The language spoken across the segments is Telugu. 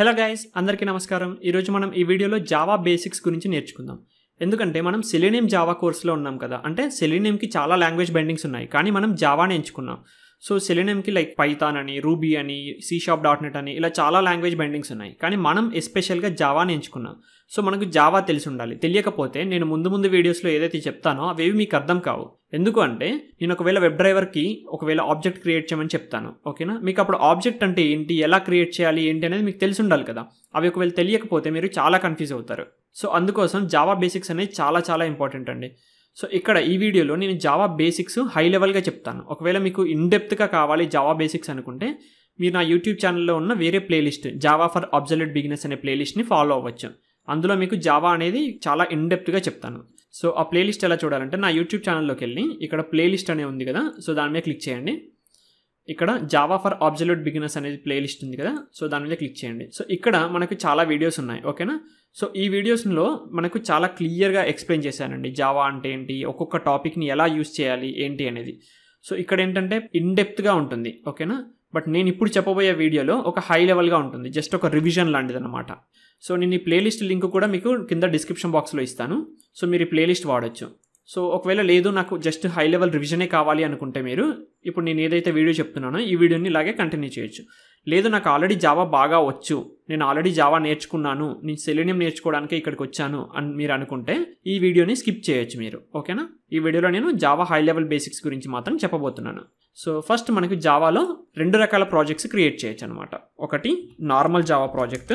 హలో గైస్ అందరికీ నమస్కారం ఈరోజు మనం ఈ వీడియోలో జావా బేసిక్స్ గురించి నేర్చుకుందాం ఎందుకంటే మనం సెలీనియం జావా కోర్సులో ఉన్నాం కదా అంటే సెలీనియంకి చాలా లాంగ్వేజ్ బెండింగ్స్ ఉన్నాయి కానీ మనం జావాని ఎంచుకున్నాం సో సెలినియంకి లైక్ పైథాన్ అని రూబీ అని సీషాప్ షాప్ డాట్ నెట్ అని ఇలా చాలా లాంగ్వేజ్ బైండింగ్స్ ఉన్నాయి కానీ మనం ఎస్పెషల్గా జావాని ఎంచుకున్నాం సో మనకు జావా తెలిసి ఉండాలి తెలియకపోతే నేను ముందు ముందు వీడియోస్లో ఏదైతే చెప్తానో అవేవి మీకు అర్థం కావు ఎందుకు అంటే నేను ఒకవేళ వెబ్ డ్రైవర్కి ఒకవేళ ఆబ్జెక్ట్ క్రియేట్ చేయమని చెప్తాను ఓకేనా మీకు అప్పుడు ఆబ్జెక్ట్ అంటే ఏంటి ఎలా క్రియేట్ చేయాలి ఏంటి అనేది మీకు తెలిసి ఉండాలి కదా అవి ఒకవేళ తెలియకపోతే మీరు చాలా కన్ఫ్యూజ్ అవుతారు సో అందుకోసం జావా బేసిక్స్ అనేది చాలా చాలా ఇంపార్టెంట్ అండి సో ఇక్కడ ఈ వీడియోలో నేను జావా బేసిక్స్ హై లెవెల్గా చెప్తాను ఒకవేళ మీకు ఇన్డెప్త్గా కావాలి జావా బేసిక్స్ అనుకుంటే మీరు నా యూట్యూబ్ ఛానల్లో ఉన్న వేరే playlist Java for absolute beginners అనే ప్లేలిస్ట్ని ఫాలో అవ్వచ్చు అందులో మీకు జావా అనేది చాలా ఇన్డెప్త్గా చెప్తాను సో ఆ ప్లేలిస్ట్ ఎలా చూడాలంటే నా యూట్యూబ్ ఛానల్లోకి వెళ్ళి ఇక్కడ ప్లేలిస్ట్ అనే ఉంది కదా సో దాని మీద క్లిక్ చేయండి ఇక్కడ జావా ఫర్ ఆబ్జల్యూట్ బిగినర్స్ అనేది ప్లేలిస్ట్ ఉంది కదా సో దాని మీద క్లిక్ చేయండి సో ఇక్కడ మనకు చాలా వీడియోస్ ఉన్నాయి ఓకేనా సో ఈ వీడియోస్లో మనకు చాలా క్లియర్గా ఎక్స్ప్లెయిన్ చేశానండి జావా అంటే ఏంటి ఒక్కొక్క టాపిక్ని ఎలా యూస్ చేయాలి ఏంటి అనేది సో ఇక్కడ ఏంటంటే ఇన్డెప్త్గా ఉంటుంది ఓకేనా బట్ నేను ఇప్పుడు చెప్పబోయే వీడియోలో ఒక హై లెవెల్గా ఉంటుంది జస్ట్ ఒక రివిజన్ లాంటిది అనమాట సో నేను ఈ ప్లేలిస్ట్ లింక్ కూడా మీకు కింద డిస్క్రిప్షన్ బాక్స్లో ఇస్తాను సో మీరు ఈ ప్లేలిస్ట్ వాడచ్చు సో ఒకవేళ లేదు నాకు జస్ట్ హై లెవెల్ రివిజనే కావాలి అనుకుంటే మీరు ఇప్పుడు నేను ఏదైతే వీడియో చెప్తున్నానో ఈ వీడియోని ఇలాగే కంటిన్యూ చేయొచ్చు లేదు నాకు ఆల్రెడీ జావా బాగా వచ్చు నేను ఆల్రెడీ జావా నేర్చుకున్నాను నేను సెలీనియం నేర్చుకోవడానికి ఇక్కడికి వచ్చాను అని మీరు అనుకుంటే ఈ వీడియోని స్కిప్ చేయొచ్చు మీరు ఓకేనా ఈ వీడియోలో నేను జావా హై లెవెల్ బేసిక్స్ గురించి మాత్రం చెప్పబోతున్నాను సో ఫస్ట్ మనకి జావాలో రెండు రకాల ప్రాజెక్ట్స్ క్రియేట్ చేయొచ్చు అనమాట ఒకటి నార్మల్ జావా ప్రాజెక్ట్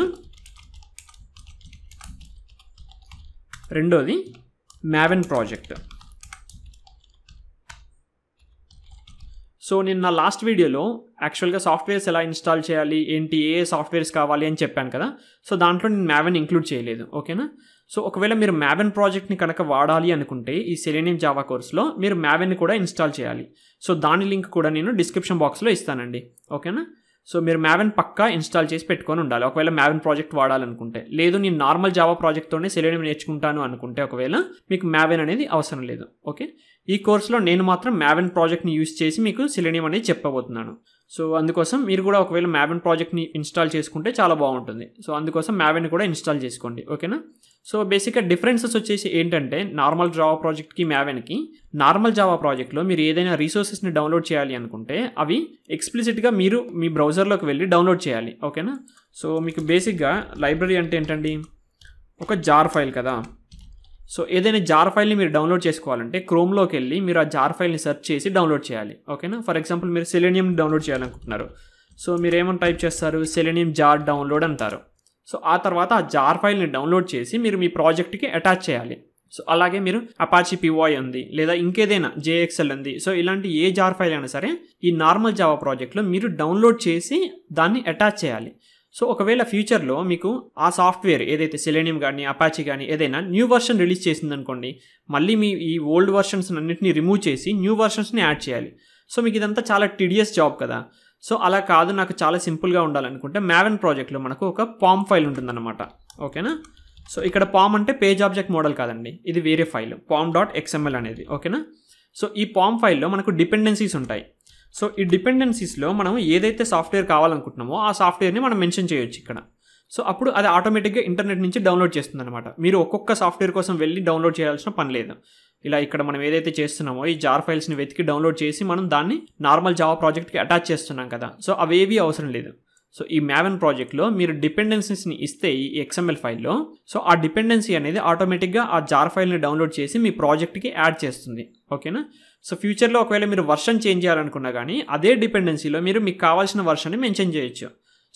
రెండోది మ్యావెన్ ప్రాజెక్ట్ సో నేను నా లాస్ట్ వీడియోలో యాక్చువల్గా సాఫ్ట్వేర్స్ ఎలా ఇన్స్టాల్ చేయాలి ఏంటి ఏ సాఫ్ట్వేర్స్ కావాలి అని చెప్పాను కదా సో దాంట్లో నేను మ్యావెన్ ఇంక్లూడ్ చేయలేదు ఓకేనా సో ఒకవేళ మీరు మ్యావెన్ ప్రాజెక్ట్ని కనుక వాడాలి అనుకుంటే ఈ సెలీనియం జావా కోర్స్లో మీరు మ్యావెన్ కూడా ఇన్స్టాల్ చేయాలి సో దాని లింక్ కూడా నేను డిస్క్రిప్షన్ బాక్స్లో ఇస్తానండి ఓకేనా సో మీరు మ్యావెన్ పక్కా ఇన్స్టాల్ చేసి పెట్టుకొని ఉండాలి ఒకవేళ మ్యావెన్ ప్రాజెక్ట్ వాడాలనుకుంటే లేదు నేను నార్మల్ జావా ప్రాజెక్ట్తోనే సెలీనియం నేర్చుకుంటాను అనుకుంటే ఒకవేళ మీకు మ్యావెన్ అనేది అవసరం లేదు ఓకే ఈ కోర్సులో నేను మాత్రం మ్యావెన్ ప్రాజెక్ట్ని యూస్ చేసి మీకు సెలెనియం అనేది చెప్పబోతున్నాను సో అందుకోసం మీరు కూడా ఒకవేళ మ్యావెన్ ప్రాజెక్ట్ని ఇన్స్టాల్ చేసుకుంటే చాలా బాగుంటుంది సో అందుకోసం మ్యావెన్ కూడా ఇన్స్టాల్ చేసుకోండి ఓకేనా సో బేసిక్గా డిఫరెన్సెస్ వచ్చేసి ఏంటంటే నార్మల్ జావా ప్రాజెక్ట్కి మ్యావెన్కి నార్మల్ జావా ప్రాజెక్ట్లో మీరు ఏదైనా రీసోర్సెస్ని డౌన్లోడ్ చేయాలి అనుకుంటే అవి ఎక్స్ప్లిసిట్గా మీరు మీ బ్రౌజర్లోకి వెళ్ళి డౌన్లోడ్ చేయాలి ఓకేనా సో మీకు బేసిక్గా లైబ్రరీ అంటే ఏంటండి ఒక జార్ ఫైల్ కదా సో ఏదైనా జార్ ఫైల్ని మీరు డౌన్లోడ్ చేసుకోవాలంటే క్రోమ్లోకి వెళ్ళి మీరు ఆ జార్ ఫైల్ని సెర్చ్ చేసి డౌన్లోడ్ చేయాలి ఓకేనా ఫర్ ఎగ్జాంపుల్ మీరు సెలెనియం డౌన్లోడ్ చేయాలనుకుంటున్నారు సో మీరు ఏమని టైప్ చేస్తారు సెలెనియం జార్ డౌన్లోడ్ అంటారు సో ఆ తర్వాత ఆ జార్ ఫైల్ని డౌన్లోడ్ చేసి మీరు మీ ప్రాజెక్ట్కి అటాచ్ చేయాలి సో అలాగే మీరు అపాచి పివాయ్ ఉంది లేదా ఇంకేదైనా జేఎక్స్ఎల్ ఉంది సో ఇలాంటి ఏ జార్ ఫైల్ అయినా సరే ఈ నార్మల్ జావా ప్రాజెక్ట్లో మీరు డౌన్లోడ్ చేసి దాన్ని అటాచ్ చేయాలి సో ఒకవేళ ఫ్యూచర్లో మీకు ఆ సాఫ్ట్వేర్ ఏదైతే సెలేనియం కానీ అపాచి కానీ ఏదైనా న్యూ వర్షన్ రిలీజ్ చేసిందనుకోండి మళ్ళీ మీ ఈ ఓల్డ్ వర్షన్స్ అన్నింటినీ రిమూవ్ చేసి న్యూ వర్షన్స్ని యాడ్ చేయాలి సో మీకు ఇదంతా చాలా టీడియస్ జాబ్ కదా సో అలా కాదు నాకు చాలా సింపుల్గా ఉండాలనుకుంటే మ్యావెన్ ప్రాజెక్ట్లో మనకు ఒక పామ్ ఫైల్ ఉంటుందన్నమాట ఓకేనా సో ఇక్కడ పామ్ అంటే పేజ్ ఆబ్జెక్ట్ మోడల్ కాదండి ఇది వేరే ఫైల్ పామ్ డాట్ ఎక్స్ఎంఎల్ అనేది ఓకేనా సో ఈ పామ్ ఫైల్లో మనకు డిపెండెన్సీస్ ఉంటాయి సో ఈ డిపెండెన్సీస్లో మనం ఏదైతే సాఫ్ట్వేర్ కావాలనుకుంటున్నామో ఆ సాఫ్ట్వేర్ని మనం మెన్షన్ చేయొచ్చు ఇక్కడ సో అప్పుడు అది ఆటోమేటిక్గా ఇంటర్నెట్ నుంచి డౌన్లోడ్ చేస్తుంది అనమాట మీరు ఒక్కొక్క సాఫ్ట్వేర్ కోసం వెళ్ళి డౌన్లోడ్ చేయాల్సిన పని లేదు ఇలా ఇక్కడ మనం ఏదైతే చేస్తున్నామో ఈ జార్ ఫైల్స్ని వెతికి డౌన్లోడ్ చేసి మనం దాన్ని నార్మల్ జావా ప్రాజెక్ట్కి అటాచ్ చేస్తున్నాం కదా సో అవేవి అవసరం లేదు సో ఈ మ్యావెన్ ప్రాజెక్ట్లో మీరు డిపెండెన్సీస్ని ఇస్తే ఈ ఎక్స్ఎంఎల్ ఫైల్లో సో ఆ డిపెండెన్సీ అనేది ఆటోమేటిక్గా ఆ జార్ ఫైల్ని డౌన్లోడ్ చేసి మీ ప్రాజెక్ట్కి యాడ్ చేస్తుంది ఓకేనా సో ఫ్యూచర్లో ఒకవేళ మీరు వర్షన్ చేంజ్ చేయాలనుకున్నా కానీ అదే డిపెండెన్సీలో మీరు మీకు కావాల్సిన వర్షన్ని మెన్షన్ చేయొచ్చు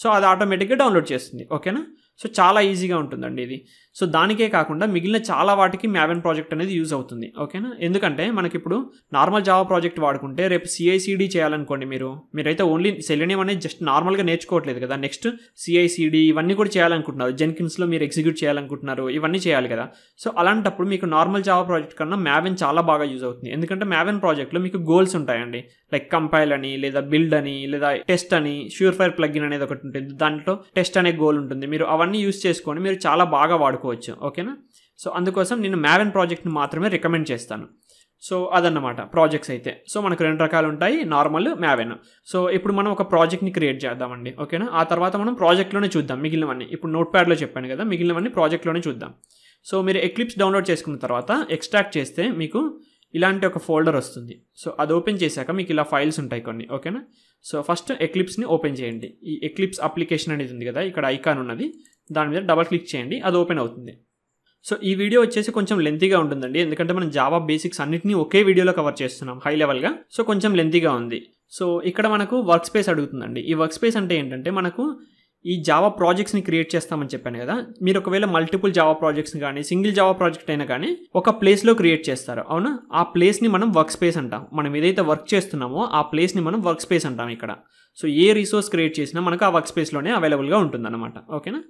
సో అది ఆటోమేటిక్గా డౌన్లోడ్ చేస్తుంది ఓకేనా సో చాలా ఈజీగా ఉంటుందండి ఇది సో దానికే కాకుండా మిగిలిన చాలా వాటికి మ్యావెన్ ప్రాజెక్ట్ అనేది యూజ్ అవుతుంది ఓకేనా ఎందుకంటే మనకి ఇప్పుడు నార్మల్ జావా ప్రాజెక్ట్ వాడుకుంటే రేపు సిఐసిడి చేయాలనుకోండి మీరు మీరైతే ఓన్లీ సెలెనియం అనేది జస్ట్ నార్మల్గా నేర్చుకోవట్లేదు కదా నెక్స్ట్ సిఐసిడి ఇవన్నీ కూడా చేయాలనుకుంటున్నారు జెన్కిన్స్లో మీరు ఎగ్జిక్యూట్ చేయాలనుకుంటున్నారు ఇవన్నీ చేయాలి కదా సో అలాంటప్పుడు మీకు నార్మల్ జావా ప్రాజెక్ట్ కన్నా మ్యావెన్ చాలా బాగా యూజ్ అవుతుంది ఎందుకంటే మ్యావెన్ ప్రాజెక్ట్లో మీకు గోల్స్ ఉంటాయండి లైక్ కంపైల్ అని లేదా బిల్డ్ అని లేదా టెస్ట్ అని షూర్ ఫైర్ ఇన్ అనేది ఒకటి ఉంటుంది దాంట్లో టెస్ట్ అనే గోల్ ఉంటుంది మీరు అవన్నీ అవన్నీ యూస్ చేసుకొని మీరు చాలా బాగా వాడుకోవచ్చు ఓకేనా సో అందుకోసం నేను మ్యావెన్ ప్రాజెక్ట్ని మాత్రమే రికమెండ్ చేస్తాను సో అదన్నమాట ప్రాజెక్ట్స్ అయితే సో మనకు రెండు రకాలు ఉంటాయి నార్మల్ మ్యావెన్ సో ఇప్పుడు మనం ఒక ప్రాజెక్ట్ని క్రియేట్ చేద్దామండి ఓకేనా ఆ తర్వాత మనం ప్రాజెక్ట్లోనే చూద్దాం మిగిలినవన్నీ ఇప్పుడు నోట్ ప్యాడ్లో చెప్పాను కదా మిగిలినవన్నీ ప్రాజెక్ట్లోనే చూద్దాం సో మీరు ఎక్లిప్స్ డౌన్లోడ్ చేసుకున్న తర్వాత ఎక్స్ట్రాక్ట్ చేస్తే మీకు ఇలాంటి ఒక ఫోల్డర్ వస్తుంది సో అది ఓపెన్ చేశాక మీకు ఇలా ఫైల్స్ ఉంటాయి కొన్ని ఓకేనా సో ఫస్ట్ ఎక్లిప్స్ని ఓపెన్ చేయండి ఈ ఎక్లిప్స్ అప్లికేషన్ అనేది ఉంది కదా ఇక్కడ ఐకాన్ ఉన్నది దాని మీద డబల్ క్లిక్ చేయండి అది ఓపెన్ అవుతుంది సో ఈ వీడియో వచ్చేసి కొంచెం లెంతీగా ఉంటుందండి ఎందుకంటే మనం జావా బేసిక్స్ అన్నింటినీ ఒకే వీడియోలో కవర్ చేస్తున్నాం హై లెవెల్గా సో కొంచెం లెంతీగా ఉంది సో ఇక్కడ మనకు వర్క్ స్పేస్ అడుగుతుందండి ఈ వర్క్ స్పేస్ అంటే ఏంటంటే మనకు ఈ జావా ప్రాజెక్ట్స్ని క్రియేట్ చేస్తామని చెప్పాను కదా మీరు ఒకవేళ మల్టిపుల్ జావా ప్రాజెక్ట్స్ని కానీ సింగిల్ జావా ప్రాజెక్ట్ అయినా కానీ ఒక ప్లేస్లో క్రియేట్ చేస్తారు అవునా ఆ ప్లేస్ని మనం వర్క్ స్పేస్ అంటాం మనం ఏదైతే వర్క్ చేస్తున్నామో ఆ ప్లేస్ని మనం వర్క్ స్పేస్ అంటాం ఇక్కడ సో ఏ రిసోర్స్ క్రియేట్ చేసినా మనకు ఆ వర్క్ స్పేస్లోనే అవైలబుల్గా ఉంటుందన్నమాట ఓకేనా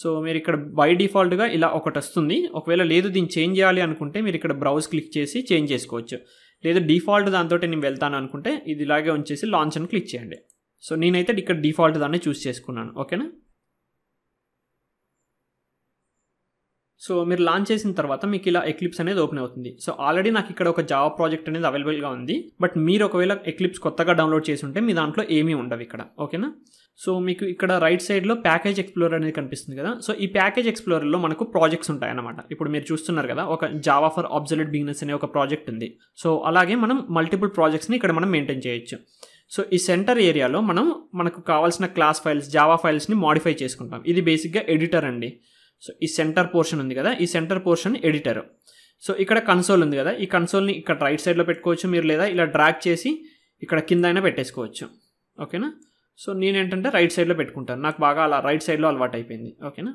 సో మీరు ఇక్కడ బై డిఫాల్ట్గా ఇలా ఒకటి వస్తుంది ఒకవేళ లేదు దీన్ని చేంజ్ చేయాలి అనుకుంటే మీరు ఇక్కడ బ్రౌజ్ క్లిక్ చేసి చేంజ్ చేసుకోవచ్చు లేదా డిఫాల్ట్ దాంతో నేను వెళ్తాను అనుకుంటే ఇది ఇలాగే ఉంచేసి లాంచ్ అని క్లిక్ చేయండి సో నేనైతే ఇక్కడ డిఫాల్ట్ దాన్ని చూస్ చేసుకున్నాను ఓకేనా సో మీరు లాంచ్ చేసిన తర్వాత మీకు ఇలా ఎక్లిప్స్ అనేది ఓపెన్ అవుతుంది సో ఆల్రెడీ నాకు ఇక్కడ ఒక జావా ప్రాజెక్ట్ అనేది అవైలబుల్గా ఉంది బట్ మీరు ఒకవేళ ఎక్లిప్స్ కొత్తగా డౌన్లోడ్ చేసి ఉంటే మీ దాంట్లో ఏమీ ఉండవు ఇక్కడ ఓకేనా సో మీకు ఇక్కడ రైట్ సైడ్లో ప్యాకేజ్ ఎక్స్ప్లోరర్ అనేది కనిపిస్తుంది కదా సో ఈ ప్యాకేజ్ ఎక్స్ప్లోరర్లో మనకు ప్రాజెక్ట్స్ ఉంటాయి అన్నమాట ఇప్పుడు మీరు చూస్తున్నారు కదా ఒక జావా ఫర్ అబ్జలెట్ బిగినెస్ అనే ఒక ప్రాజెక్ట్ ఉంది సో అలాగే మనం మల్టిపుల్ ప్రాజెక్ట్స్ని ఇక్కడ మనం మెయింటైన్ చేయొచ్చు సో ఈ సెంటర్ ఏరియాలో మనం మనకు కావాల్సిన క్లాస్ ఫైల్స్ జావా ఫైల్స్ని మాడిఫై చేసుకుంటాం ఇది బేసిక్గా ఎడిటర్ అండి సో ఈ సెంటర్ పోర్షన్ ఉంది కదా ఈ సెంటర్ పోర్షన్ ఎడిటర్ సో ఇక్కడ కన్సోల్ ఉంది కదా ఈ కన్సోల్ని ఇక్కడ రైట్ సైడ్లో పెట్టుకోవచ్చు మీరు లేదా ఇలా డ్రాక్ చేసి ఇక్కడ కింద అయినా పెట్టేసుకోవచ్చు ఓకేనా సో నేను ఏంటంటే రైట్ సైడ్లో పెట్టుకుంటాను నాకు బాగా అలా రైట్ సైడ్లో అలవాటు అయిపోయింది ఓకేనా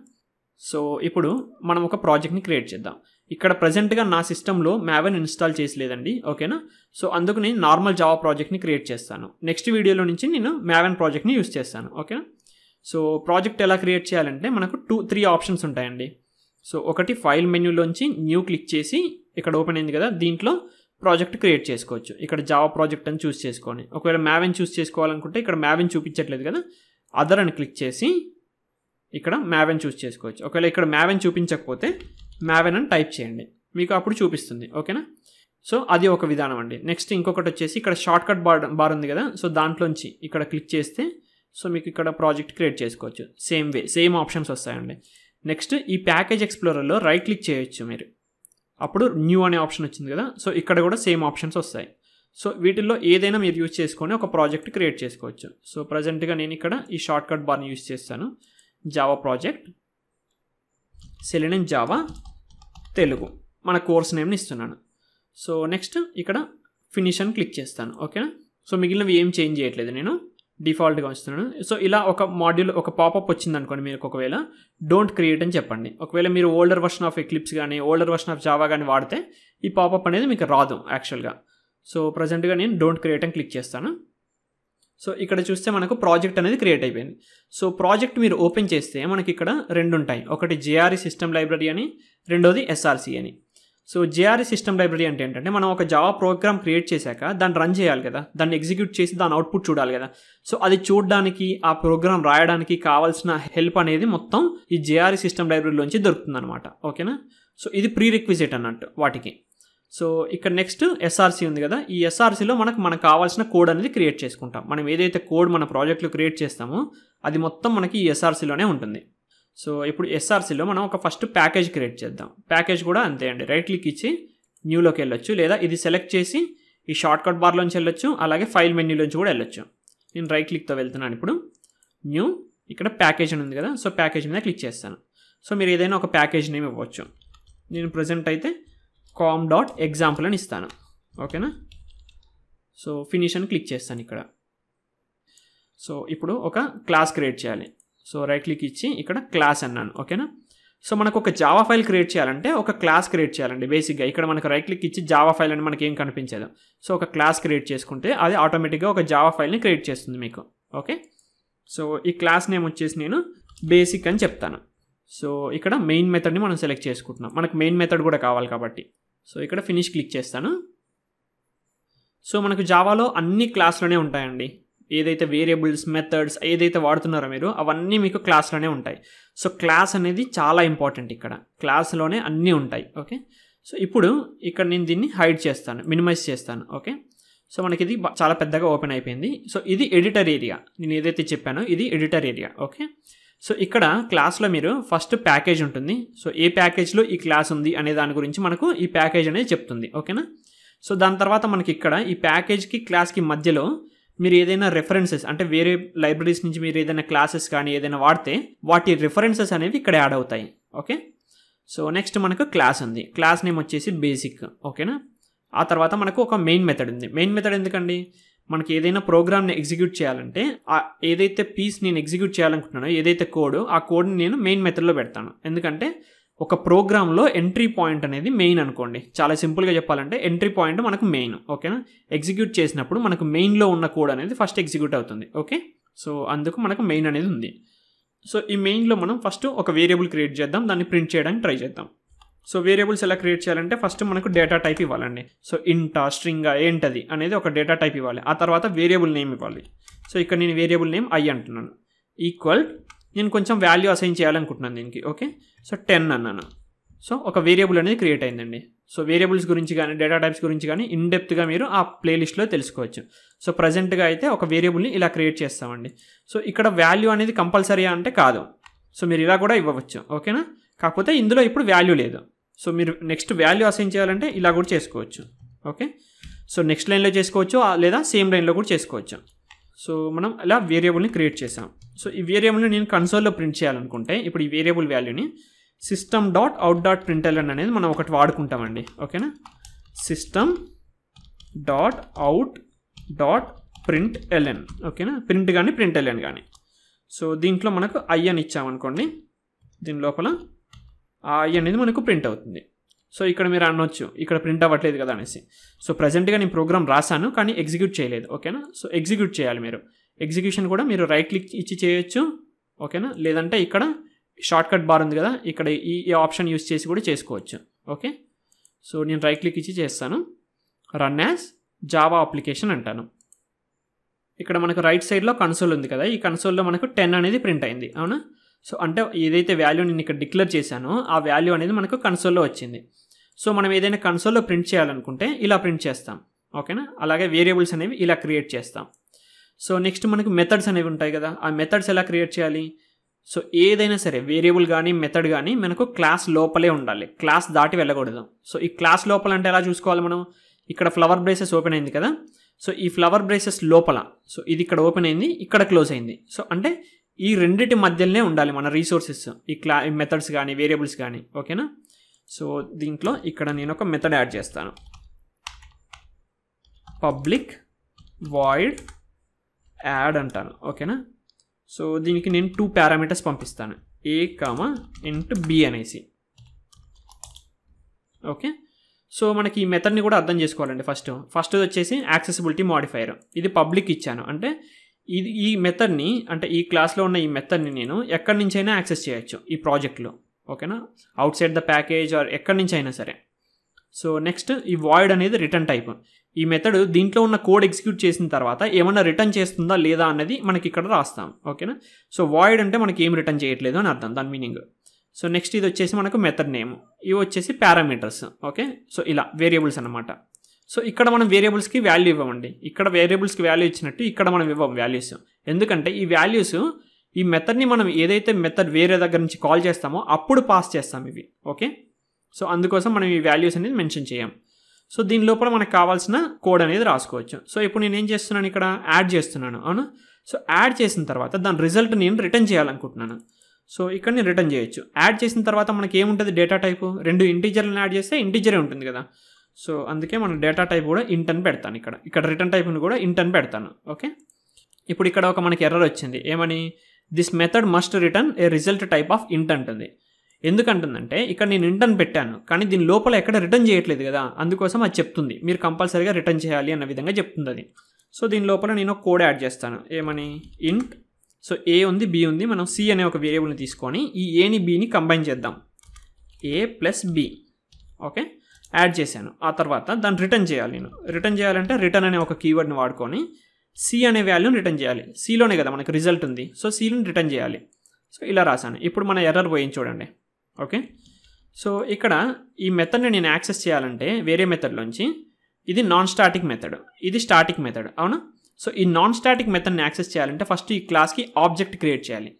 సో ఇప్పుడు మనం ఒక ప్రాజెక్ట్ని క్రియేట్ చేద్దాం ఇక్కడ ప్రజెంట్గా నా సిస్టంలో మ్యావెన్ ఇన్స్టాల్ చేసి ఓకేనా సో అందుకు నేను నార్మల్ జావా ప్రాజెక్ట్ని క్రియేట్ చేస్తాను నెక్స్ట్ వీడియోలో నుంచి నేను మ్యావెన్ ప్రాజెక్ట్ని యూస్ చేస్తాను ఓకేనా సో ప్రాజెక్ట్ ఎలా క్రియేట్ చేయాలంటే మనకు టూ త్రీ ఆప్షన్స్ ఉంటాయండి సో ఒకటి ఫైల్ మెన్యూలోంచి న్యూ క్లిక్ చేసి ఇక్కడ ఓపెన్ అయింది కదా దీంట్లో ప్రాజెక్ట్ క్రియేట్ చేసుకోవచ్చు ఇక్కడ జావా ప్రాజెక్ట్ అని చూస్ చేసుకోండి ఒకవేళ మ్యావెన్ చూస్ చేసుకోవాలనుకుంటే ఇక్కడ మ్యావెన్ చూపించట్లేదు కదా అదర్ అని క్లిక్ చేసి ఇక్కడ మ్యావెన్ చూస్ చేసుకోవచ్చు ఒకవేళ ఇక్కడ మ్యావెన్ చూపించకపోతే మ్యావెన్ అని టైప్ చేయండి మీకు అప్పుడు చూపిస్తుంది ఓకేనా సో అది ఒక విధానం అండి నెక్స్ట్ ఇంకొకటి వచ్చేసి ఇక్కడ షార్ట్కట్ బార్ బార్ ఉంది కదా సో దాంట్లోంచి ఇక్కడ క్లిక్ చేస్తే సో మీకు ఇక్కడ ప్రాజెక్ట్ క్రియేట్ చేసుకోవచ్చు సేమ్ వే సేమ్ ఆప్షన్స్ వస్తాయండి నెక్స్ట్ ఈ ప్యాకేజ్ ఎక్స్ప్లోరర్లో రైట్ క్లిక్ చేయొచ్చు మీరు అప్పుడు న్యూ అనే ఆప్షన్ వచ్చింది కదా సో ఇక్కడ కూడా సేమ్ ఆప్షన్స్ వస్తాయి సో వీటిల్లో ఏదైనా మీరు యూజ్ చేసుకొని ఒక ప్రాజెక్ట్ క్రియేట్ చేసుకోవచ్చు సో ప్రజెంట్గా నేను ఇక్కడ ఈ షార్ట్ కట్ బార్ని యూజ్ చేస్తాను Java project Selenium Java Telugu మన కోర్స్ నేమ్ని ఇస్తున్నాను సో నెక్స్ట్ ఇక్కడ ఫినిష్ అని క్లిక్ చేస్తాను ఓకేనా సో మిగిలినవి ఏం చేంజ్ చేయట్లేదు నేను డిఫాల్ట్గా ఉంచుతున్నాను సో ఇలా ఒక మాడ్యూల్ ఒక పాపప్ వచ్చింది అనుకోండి మీరు ఒకవేళ డోంట్ క్రియేట్ అని చెప్పండి ఒకవేళ మీరు ఓల్డర్ వర్షన్ ఆఫ్ ఎక్లిప్స్ కానీ ఓల్డర్ వర్షన్ ఆఫ్ జావా కానీ వాడితే ఈ పాపప్ అనేది మీకు రాదు యాక్చువల్గా సో ప్రజెంట్గా నేను డోంట్ క్రియేట్ అని క్లిక్ చేస్తాను సో ఇక్కడ చూస్తే మనకు ప్రాజెక్ట్ అనేది క్రియేట్ అయిపోయింది సో ప్రాజెక్ట్ మీరు ఓపెన్ చేస్తే మనకి ఇక్కడ రెండు ఉంటాయి ఒకటి జేఆర్ఈ సిస్టమ్ లైబ్రరీ అని రెండోది ఎస్ఆర్సీ అని సో జేఆర్ సిస్టమ్ లైబ్రరీ అంటే ఏంటంటే మనం ఒక జావా ప్రోగ్రామ్ క్రియేట్ చేశాక దాన్ని రన్ చేయాలి కదా దాన్ని ఎగ్జిక్యూట్ చేసి దాని అవుట్పుట్ చూడాలి కదా సో అది చూడడానికి ఆ ప్రోగ్రామ్ రాయడానికి కావాల్సిన హెల్ప్ అనేది మొత్తం ఈ జేఆర్ సిస్టమ్ లైబ్రరీలోంచి e దొరుకుతుంది అనమాట ఓకేనా సో ఇది ప్రీ రిక్విజిట్ అన్నట్టు వాటికి సో ఇక్కడ నెక్స్ట్ ఎస్ఆర్సీ ఉంది కదా ఈ ఎస్ఆర్సీలో మనకు మనకు కావాల్సిన కోడ్ అనేది క్రియేట్ చేసుకుంటాం మనం ఏదైతే కోడ్ మన ప్రాజెక్ట్లో క్రియేట్ చేస్తామో అది మొత్తం మనకి ఈ ఎస్ఆర్సీలోనే ఉంటుంది సో ఇప్పుడు ఎస్ఆర్సీలో మనం ఒక ఫస్ట్ ప్యాకేజ్ క్రియేట్ చేద్దాం ప్యాకేజ్ కూడా అంతే అండి రైట్ క్లిక్ ఇచ్చి న్యూలోకి వెళ్ళొచ్చు లేదా ఇది సెలెక్ట్ చేసి ఈ షార్ట్కట్ బార్లోంచి వెళ్ళొచ్చు అలాగే ఫైల్ మెన్యూలోంచి కూడా వెళ్ళొచ్చు నేను రైట్ క్లిక్తో వెళ్తున్నాను ఇప్పుడు న్యూ ఇక్కడ ప్యాకేజ్ అని ఉంది కదా సో ప్యాకేజ్ మీద క్లిక్ చేస్తాను సో మీరు ఏదైనా ఒక ప్యాకేజ్ నేమ్ ఇవ్వచ్చు నేను ప్రజెంట్ అయితే కామ్ డాట్ ఎగ్జాంపుల్ అని ఇస్తాను ఓకేనా సో ఫినిష్ అని క్లిక్ చేస్తాను ఇక్కడ సో ఇప్పుడు ఒక క్లాస్ క్రియేట్ చేయాలి సో రైట్ క్లిక్ ఇచ్చి ఇక్కడ క్లాస్ అన్నాను ఓకేనా సో మనకు ఒక జావా ఫైల్ క్రియేట్ చేయాలంటే ఒక క్లాస్ క్రియేట్ చేయాలండి బేసిక్గా ఇక్కడ మనకు రైట్ క్లిక్ ఇచ్చి జావా ఫైల్ అని మనకి ఏం కనిపించదు సో ఒక క్లాస్ క్రియేట్ చేసుకుంటే అది ఆటోమేటిక్గా ఒక జావా ఫైల్ని క్రియేట్ చేస్తుంది మీకు ఓకే సో ఈ క్లాస్ నేమ్ వచ్చేసి నేను బేసిక్ అని చెప్తాను సో ఇక్కడ మెయిన్ మెథడ్ని మనం సెలెక్ట్ చేసుకుంటున్నాం మనకు మెయిన్ మెథడ్ కూడా కావాలి కాబట్టి సో ఇక్కడ ఫినిష్ క్లిక్ చేస్తాను సో మనకు జావాలో అన్ని క్లాస్లోనే ఉంటాయండి ఏదైతే వేరియబుల్స్ మెథడ్స్ ఏదైతే వాడుతున్నారో మీరు అవన్నీ మీకు క్లాస్లోనే ఉంటాయి సో క్లాస్ అనేది చాలా ఇంపార్టెంట్ ఇక్కడ క్లాస్లోనే అన్నీ ఉంటాయి ఓకే సో ఇప్పుడు ఇక్కడ నేను దీన్ని హైడ్ చేస్తాను మినిమైజ్ చేస్తాను ఓకే సో మనకి ఇది చాలా పెద్దగా ఓపెన్ అయిపోయింది సో ఇది ఎడిటర్ ఏరియా నేను ఏదైతే చెప్పానో ఇది ఎడిటర్ ఏరియా ఓకే సో ఇక్కడ క్లాస్లో మీరు ఫస్ట్ ప్యాకేజ్ ఉంటుంది సో ఏ ప్యాకేజ్లో ఈ క్లాస్ ఉంది అనే దాని గురించి మనకు ఈ ప్యాకేజ్ అనేది చెప్తుంది ఓకేనా సో దాని తర్వాత మనకి ఇక్కడ ఈ ప్యాకేజ్కి క్లాస్కి మధ్యలో మీరు ఏదైనా రెఫరెన్సెస్ అంటే వేరే లైబ్రరీస్ నుంచి మీరు ఏదైనా క్లాసెస్ కానీ ఏదైనా వాడితే వాటి రిఫరెన్సెస్ అనేవి ఇక్కడ యాడ్ అవుతాయి ఓకే సో నెక్స్ట్ మనకు క్లాస్ ఉంది క్లాస్ నేమ్ వచ్చేసి బేసిక్ ఓకేనా ఆ తర్వాత మనకు ఒక మెయిన్ మెథడ్ ఉంది మెయిన్ మెథడ్ ఎందుకండి మనకి ఏదైనా ప్రోగ్రామ్ని ఎగ్జిక్యూట్ చేయాలంటే ఆ ఏదైతే పీస్ నేను ఎగ్జిక్యూట్ చేయాలనుకుంటున్నానో ఏదైతే కోడ్ ఆ కోడ్ని నేను మెయిన్ మెథడ్లో పెడతాను ఎందుకంటే ఒక ప్రోగ్రాంలో ఎంట్రీ పాయింట్ అనేది మెయిన్ అనుకోండి చాలా సింపుల్గా చెప్పాలంటే ఎంట్రీ పాయింట్ మనకు మెయిన్ ఓకేనా ఎగ్జిక్యూట్ చేసినప్పుడు మనకు మెయిన్లో ఉన్న కోడ్ అనేది ఫస్ట్ ఎగ్జిక్యూట్ అవుతుంది ఓకే సో అందుకు మనకు మెయిన్ అనేది ఉంది సో ఈ మెయిన్లో మనం ఫస్ట్ ఒక వేరియబుల్ క్రియేట్ చేద్దాం దాన్ని ప్రింట్ చేయడానికి ట్రై చేద్దాం సో వేరియబుల్స్ ఎలా క్రియేట్ చేయాలంటే ఫస్ట్ మనకు డేటా టైప్ ఇవ్వాలండి సో ఇంటా స్ట్రింగా ఏంటది అనేది ఒక డేటా టైప్ ఇవ్వాలి ఆ తర్వాత వేరియబుల్ నేమ్ ఇవ్వాలి సో ఇక్కడ నేను వేరియబుల్ నేమ్ ఐ అంటున్నాను ఈక్వల్ నేను కొంచెం వాల్యూ అసైన్ చేయాలనుకుంటున్నాను దీనికి ఓకే సో టెన్ అన్నాను సో ఒక వేరియబుల్ అనేది క్రియేట్ అయిందండి సో వేరియబుల్స్ గురించి కానీ డేటా టైప్స్ గురించి కానీ ఇన్డెప్త్గా మీరు ఆ ప్లేలిస్ట్లో తెలుసుకోవచ్చు సో ప్రజెంట్గా అయితే ఒక వేరియబుల్ని ఇలా క్రియేట్ చేస్తామండి సో ఇక్కడ వాల్యూ అనేది కంపల్సరీ అంటే కాదు సో మీరు ఇలా కూడా ఇవ్వవచ్చు ఓకేనా కాకపోతే ఇందులో ఇప్పుడు వాల్యూ లేదు సో మీరు నెక్స్ట్ వాల్యూ అసైన్ చేయాలంటే ఇలా కూడా చేసుకోవచ్చు ఓకే సో నెక్స్ట్ లైన్లో చేసుకోవచ్చు లేదా సేమ్ లైన్లో కూడా చేసుకోవచ్చు సో మనం ఇలా వేరియబుల్ని క్రియేట్ చేసాం సో ఈ వేరియబుల్ని నేను కన్సోల్లో ప్రింట్ చేయాలనుకుంటే ఇప్పుడు ఈ వేరియబుల్ వాల్యూని system dot out dot print L N అనేది మనం ఒకటి వాడుకుంటామండి ఓకేనా system dot out dot print L N ఓకేనా ప్రింట్ కానీ ప్రింట్ ఎల్ఎన్ కానీ సో దీంట్లో మనకు ఐ అని ఇచ్చామనుకోండి దీని లోపల ఆ ఐ అనేది మనకు ప్రింట్ అవుతుంది సో ఇక్కడ మీరు అనొచ్చు ఇక్కడ ప్రింట్ అవ్వట్లేదు కదా అనేసి సో ప్రజెంట్గా నేను ప్రోగ్రామ్ రాశాను కానీ ఎగ్జిక్యూట్ చేయలేదు ఓకేనా సో ఎగ్జిక్యూట్ చేయాలి మీరు ఎగ్జిక్యూషన్ కూడా మీరు రైట్ క్లిక్ ఇచ్చి చేయొచ్చు ఓకేనా లేదంటే ఇక్కడ షార్ట్కట్ బార్ ఉంది కదా ఇక్కడ ఈ ఆప్షన్ యూస్ చేసి కూడా చేసుకోవచ్చు ఓకే సో నేను రైట్ క్లిక్ ఇచ్చి చేస్తాను రన్ యాజ్ జావా అప్లికేషన్ అంటాను ఇక్కడ మనకు రైట్ సైడ్లో కన్సోల్ ఉంది కదా ఈ కన్సోల్లో మనకు టెన్ అనేది ప్రింట్ అయింది అవునా సో అంటే ఏదైతే వాల్యూ నేను ఇక్కడ డిక్లేర్ చేశానో ఆ వాల్యూ అనేది మనకు కన్సోల్లో వచ్చింది సో మనం ఏదైనా కన్సోల్లో ప్రింట్ చేయాలనుకుంటే ఇలా ప్రింట్ చేస్తాం ఓకేనా అలాగే వేరియబుల్స్ అనేవి ఇలా క్రియేట్ చేస్తాం సో నెక్స్ట్ మనకు మెథడ్స్ అనేవి ఉంటాయి కదా ఆ మెథడ్స్ ఎలా క్రియేట్ చేయాలి సో ఏదైనా సరే వేరియబుల్ కానీ మెథడ్ కానీ మనకు క్లాస్ లోపలే ఉండాలి క్లాస్ దాటి వెళ్ళకూడదు సో ఈ క్లాస్ లోపల అంటే ఎలా చూసుకోవాలి మనం ఇక్కడ ఫ్లవర్ బ్రేసెస్ ఓపెన్ అయింది కదా సో ఈ ఫ్లవర్ బ్రేసెస్ లోపల సో ఇది ఇక్కడ ఓపెన్ అయింది ఇక్కడ క్లోజ్ అయింది సో అంటే ఈ రెండింటి మధ్యలోనే ఉండాలి మన రీసోర్సెస్ ఈ క్లా మెథడ్స్ కానీ వేరియబుల్స్ కానీ ఓకేనా సో దీంట్లో ఇక్కడ నేను ఒక మెథడ్ యాడ్ చేస్తాను పబ్లిక్ వాయిడ్ యాడ్ అంటాను ఓకేనా సో దీనికి నేను టూ పారామీటర్స్ పంపిస్తాను ఏ కామ ఇంటూ బి అనేసి ఓకే సో మనకి ఈ మెథడ్ని కూడా అర్థం చేసుకోవాలండి ఫస్ట్ ఫస్ట్ వచ్చేసి యాక్సెసిబిలిటీ మాడిఫైయర్ ఇది పబ్లిక్ ఇచ్చాను అంటే ఇది ఈ మెథడ్ని అంటే ఈ క్లాస్లో ఉన్న ఈ మెథడ్ని నేను ఎక్కడి నుంచైనా యాక్సెస్ చేయొచ్చు ఈ ప్రాజెక్ట్లో ఓకేనా outside the package or ఎక్కడి నుంచి అయినా సరే సో నెక్స్ట్ ఈ వాయిడ్ అనేది రిటర్న్ టైప్ ఈ మెథడ్ దీంట్లో ఉన్న కోడ్ ఎగ్జిక్యూట్ చేసిన తర్వాత ఏమైనా రిటర్న్ చేస్తుందా లేదా అనేది మనకి ఇక్కడ రాస్తాం ఓకేనా సో వాయిడ్ అంటే మనకి ఏం రిటర్న్ చేయట్లేదు అని అర్థం దాని మీనింగ్ సో నెక్స్ట్ ఇది వచ్చేసి మనకు మెథడ్ నేమ్ ఇవి వచ్చేసి పారామీటర్స్ ఓకే సో ఇలా వేరియబుల్స్ అనమాట సో ఇక్కడ మనం వేరియబుల్స్కి వాల్యూ ఇవ్వమండి ఇక్కడ వేరియబుల్స్కి వాల్యూ ఇచ్చినట్టు ఇక్కడ మనం ఇవ్వం వాల్యూస్ ఎందుకంటే ఈ వాల్యూస్ ఈ మెథడ్ని మనం ఏదైతే మెథడ్ వేరే దగ్గర నుంచి కాల్ చేస్తామో అప్పుడు పాస్ చేస్తాం ఇవి ఓకే సో అందుకోసం మనం ఈ వాల్యూస్ అనేది మెన్షన్ చేయం సో దీని లోపల మనకు కావాల్సిన కోడ్ అనేది రాసుకోవచ్చు సో ఇప్పుడు నేను ఏం చేస్తున్నాను ఇక్కడ యాడ్ చేస్తున్నాను అవును సో యాడ్ చేసిన తర్వాత దాని రిజల్ట్ నేను రిటర్న్ చేయాలనుకుంటున్నాను సో ఇక్కడ నేను రిటర్న్ చేయొచ్చు యాడ్ చేసిన తర్వాత మనకి ఏముంటుంది డేటా టైపు రెండు ఇంటీజర్లను యాడ్ చేస్తే ఇంటీజరే ఉంటుంది కదా సో అందుకే మనం డేటా టైప్ కూడా ఇంటర్న్ పెడతాను ఇక్కడ ఇక్కడ రిటర్న్ టైప్ని కూడా ఇంటర్న్ పెడతాను ఓకే ఇప్పుడు ఇక్కడ ఒక మనకి ఎర్రర్ వచ్చింది ఏమని this method must return a result type of int అంటుంది ఎందుకంటుందంటే ఇక్కడ నేను ఇంటర్న్ పెట్టాను కానీ దీని లోపల ఎక్కడ రిటర్న్ చేయట్లేదు కదా అందుకోసం అది చెప్తుంది మీరు కంపల్సరీగా రిటర్న్ చేయాలి అన్న విధంగా చెప్తుంది అది సో దీని లోపల నేను ఒక కోడ్ యాడ్ చేస్తాను ఏమని ఇంట్ సో ఏ ఉంది బి ఉంది మనం సి అనే ఒక వేరియబుల్ని తీసుకొని ఈ ఏని బిని కంబైన్ చేద్దాం A plus B okay add చేశాను ఆ తర్వాత దాన్ని రిటర్న్ చేయాలి నేను రిటర్న్ చేయాలంటే రిటర్న్ అనే ఒక కీవర్డ్ని వాడుకొని సి అనే వాల్యూని రిటర్న్ చేయాలి సిలోనే కదా మనకి రిజల్ట్ ఉంది సో సీని రిటర్న్ చేయాలి సో ఇలా రాశాను ఇప్పుడు మన ఎర్రర్ పోయింది చూడండి ఓకే సో ఇక్కడ ఈ మెథడ్ని నేను యాక్సెస్ చేయాలంటే వేరే మెథడ్లోంచి ఇది నాన్ స్టాటిక్ మెథడ్ ఇది స్టాటిక్ మెథడ్ అవునా సో ఈ నాన్ స్టాటిక్ మెథడ్ని యాక్సెస్ చేయాలంటే ఫస్ట్ ఈ క్లాస్కి ఆబ్జెక్ట్ క్రియేట్ చేయాలి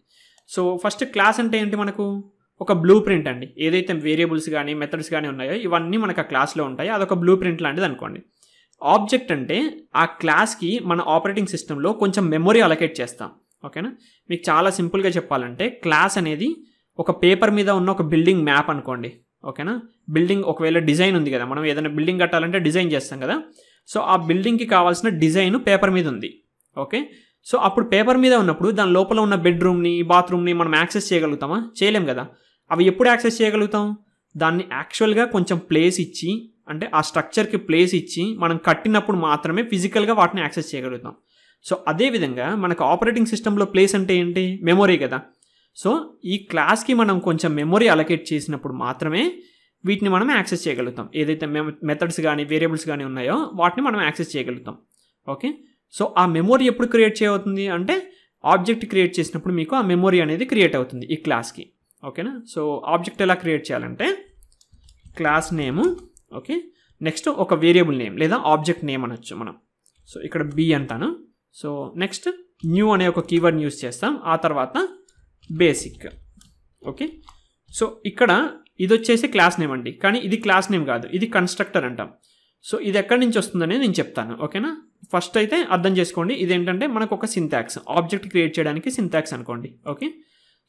సో ఫస్ట్ క్లాస్ అంటే ఏంటి మనకు ఒక బ్లూ ప్రింట్ అండి ఏదైతే వేరియబుల్స్ కానీ మెథడ్స్ కానీ ఉన్నాయో ఇవన్నీ మనకు ఆ క్లాస్లో ఉంటాయి అదొక బ్లూ ప్రింట్ లాంటిది అనుకోండి ఆబ్జెక్ట్ అంటే ఆ క్లాస్కి మన ఆపరేటింగ్ సిస్టంలో కొంచెం మెమొరీ అలొకేట్ చేస్తాం ఓకేనా మీకు చాలా సింపుల్గా చెప్పాలంటే క్లాస్ అనేది ఒక పేపర్ మీద ఉన్న ఒక బిల్డింగ్ మ్యాప్ అనుకోండి ఓకేనా బిల్డింగ్ ఒకవేళ డిజైన్ ఉంది కదా మనం ఏదైనా బిల్డింగ్ కట్టాలంటే డిజైన్ చేస్తాం కదా సో ఆ బిల్డింగ్కి కావాల్సిన డిజైన్ పేపర్ మీద ఉంది ఓకే సో అప్పుడు పేపర్ మీద ఉన్నప్పుడు దాని లోపల ఉన్న బెడ్రూమ్ని బాత్రూమ్ని మనం యాక్సెస్ చేయగలుగుతామా చేయలేం కదా అవి ఎప్పుడు యాక్సెస్ చేయగలుగుతాం దాన్ని యాక్చువల్గా కొంచెం ప్లేస్ ఇచ్చి అంటే ఆ స్ట్రక్చర్కి ప్లేస్ ఇచ్చి మనం కట్టినప్పుడు మాత్రమే ఫిజికల్గా వాటిని యాక్సెస్ చేయగలుగుతాం సో అదేవిధంగా మనకు ఆపరేటింగ్ సిస్టంలో ప్లేస్ అంటే ఏంటి మెమొరీ కదా సో ఈ క్లాస్కి మనం కొంచెం మెమొరీ అలొకేట్ చేసినప్పుడు మాత్రమే వీటిని మనం యాక్సెస్ చేయగలుగుతాం ఏదైతే మెథడ్స్ కానీ వేరియబుల్స్ కానీ ఉన్నాయో వాటిని మనం యాక్సెస్ చేయగలుగుతాం ఓకే సో ఆ మెమొరీ ఎప్పుడు క్రియేట్ చేయవుతుంది అంటే ఆబ్జెక్ట్ క్రియేట్ చేసినప్పుడు మీకు ఆ మెమొరీ అనేది క్రియేట్ అవుతుంది ఈ క్లాస్కి ఓకేనా సో ఆబ్జెక్ట్ ఎలా క్రియేట్ చేయాలంటే క్లాస్ నేము ఓకే నెక్స్ట్ ఒక వేరియబుల్ నేమ్ లేదా ఆబ్జెక్ట్ నేమ్ అనొచ్చు మనం సో ఇక్కడ బి అంటాను సో నెక్స్ట్ న్యూ అనే ఒక కీవర్డ్ యూస్ చేస్తాం ఆ తర్వాత బేసిక్ ఓకే సో ఇక్కడ ఇది వచ్చేసి క్లాస్ నేమ్ అండి కానీ ఇది క్లాస్ నేమ్ కాదు ఇది కన్స్ట్రక్టర్ అంటాం సో ఇది ఎక్కడి నుంచి వస్తుందనేది నేను చెప్తాను ఓకేనా ఫస్ట్ అయితే అర్థం చేసుకోండి ఇదేంటంటే మనకు ఒక సింతాక్స్ ఆబ్జెక్ట్ క్రియేట్ చేయడానికి సింతాక్స్ అనుకోండి ఓకే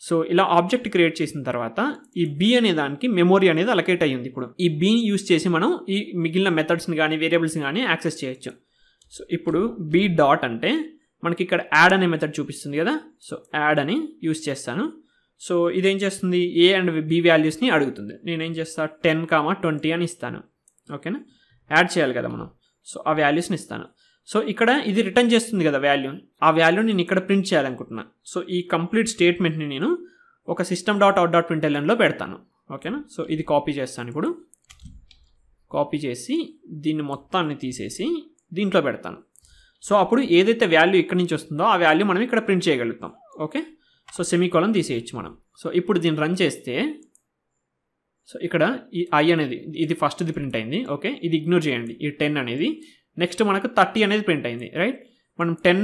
సో ఇలా ఆబ్జెక్ట్ క్రియేట్ చేసిన తర్వాత ఈ బి అనే దానికి మెమొరీ అనేది అలకేట్ అయ్యింది ఇప్పుడు ఈ బీని యూస్ చేసి మనం ఈ మిగిలిన మెథడ్స్ని కానీ వేరియబుల్స్ని కానీ యాక్సెస్ చేయొచ్చు సో ఇప్పుడు బి డాట్ అంటే మనకి ఇక్కడ యాడ్ అనే మెథడ్ చూపిస్తుంది కదా సో యాడ్ అని యూస్ చేస్తాను సో ఇదేం చేస్తుంది ఏ అండ్ బి వాల్యూస్ని అడుగుతుంది నేనేం చేస్తా టెన్ కామా ట్వంటీ అని ఇస్తాను ఓకేనా యాడ్ చేయాలి కదా మనం సో ఆ వాల్యూస్ని ఇస్తాను సో ఇక్కడ ఇది రిటర్న్ చేస్తుంది కదా వాల్యూని ఆ వాల్యూ నేను ఇక్కడ ప్రింట్ చేయాలనుకుంటున్నా సో ఈ కంప్లీట్ స్టేట్మెంట్ని నేను ఒక system dot out dot print ఎల్ఎన్లో పెడతాను ఓకేనా సో ఇది కాపీ చేస్తాను ఇప్పుడు కాపీ చేసి దీన్ని మొత్తాన్ని తీసేసి దీంట్లో పెడతాను సో అప్పుడు ఏదైతే వాల్యూ ఇక్కడి నుంచి వస్తుందో ఆ వాల్యూ మనం ఇక్కడ ప్రింట్ చేయగలుగుతాం ఓకే సో సెమీకోలం తీసేయచ్చు మనం సో ఇప్పుడు దీన్ని రన్ చేస్తే సో ఇక్కడ ఈ ఐ అనేది ఇది ఫస్ట్ది ప్రింట్ అయింది ఓకే ఇది ఇగ్నోర్ చేయండి ఈ టెన్ అనేది నెక్స్ట్ మనకు థర్టీ అనేది ప్రింట్ అయింది రైట్ మనం టెన్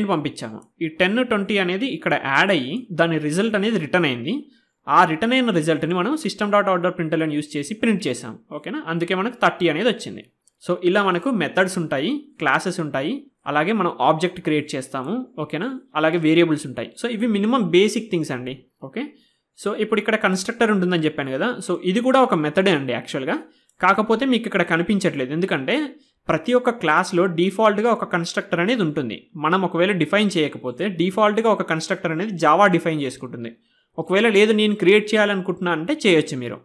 అని పంపించాము ఈ టెన్ ట్వంటీ అనేది ఇక్కడ యాడ్ అయ్యి దాని రిజల్ట్ అనేది రిటర్న్ అయింది ఆ రిటర్న్ అయిన రిజల్ట్ని మనం సిస్టమ్ డాట్ ఆర్డర్ ప్రింటర్లను యూస్ చేసి ప్రింట్ చేసాం ఓకేనా అందుకే మనకు థర్టీ అనేది వచ్చింది సో ఇలా మనకు మెథడ్స్ ఉంటాయి క్లాసెస్ ఉంటాయి అలాగే మనం ఆబ్జెక్ట్ క్రియేట్ చేస్తాము ఓకేనా అలాగే వేరియబుల్స్ ఉంటాయి సో ఇవి మినిమం బేసిక్ థింగ్స్ అండి ఓకే సో ఇప్పుడు ఇక్కడ కన్స్ట్రక్టర్ ఉంటుందని చెప్పాను కదా సో ఇది కూడా ఒక మెథడే అండి యాక్చువల్గా కాకపోతే మీకు ఇక్కడ కనిపించట్లేదు ఎందుకంటే ప్రతి ఒక్క క్లాస్లో డిఫాల్ట్గా ఒక కన్స్ట్రక్టర్ అనేది ఉంటుంది మనం ఒకవేళ డిఫైన్ చేయకపోతే డిఫాల్ట్గా ఒక కన్స్ట్రక్టర్ అనేది జావా డిఫైన్ చేసుకుంటుంది ఒకవేళ లేదు నేను క్రియేట్ చేయాలనుకుంటున్నా అంటే చేయొచ్చు మీరు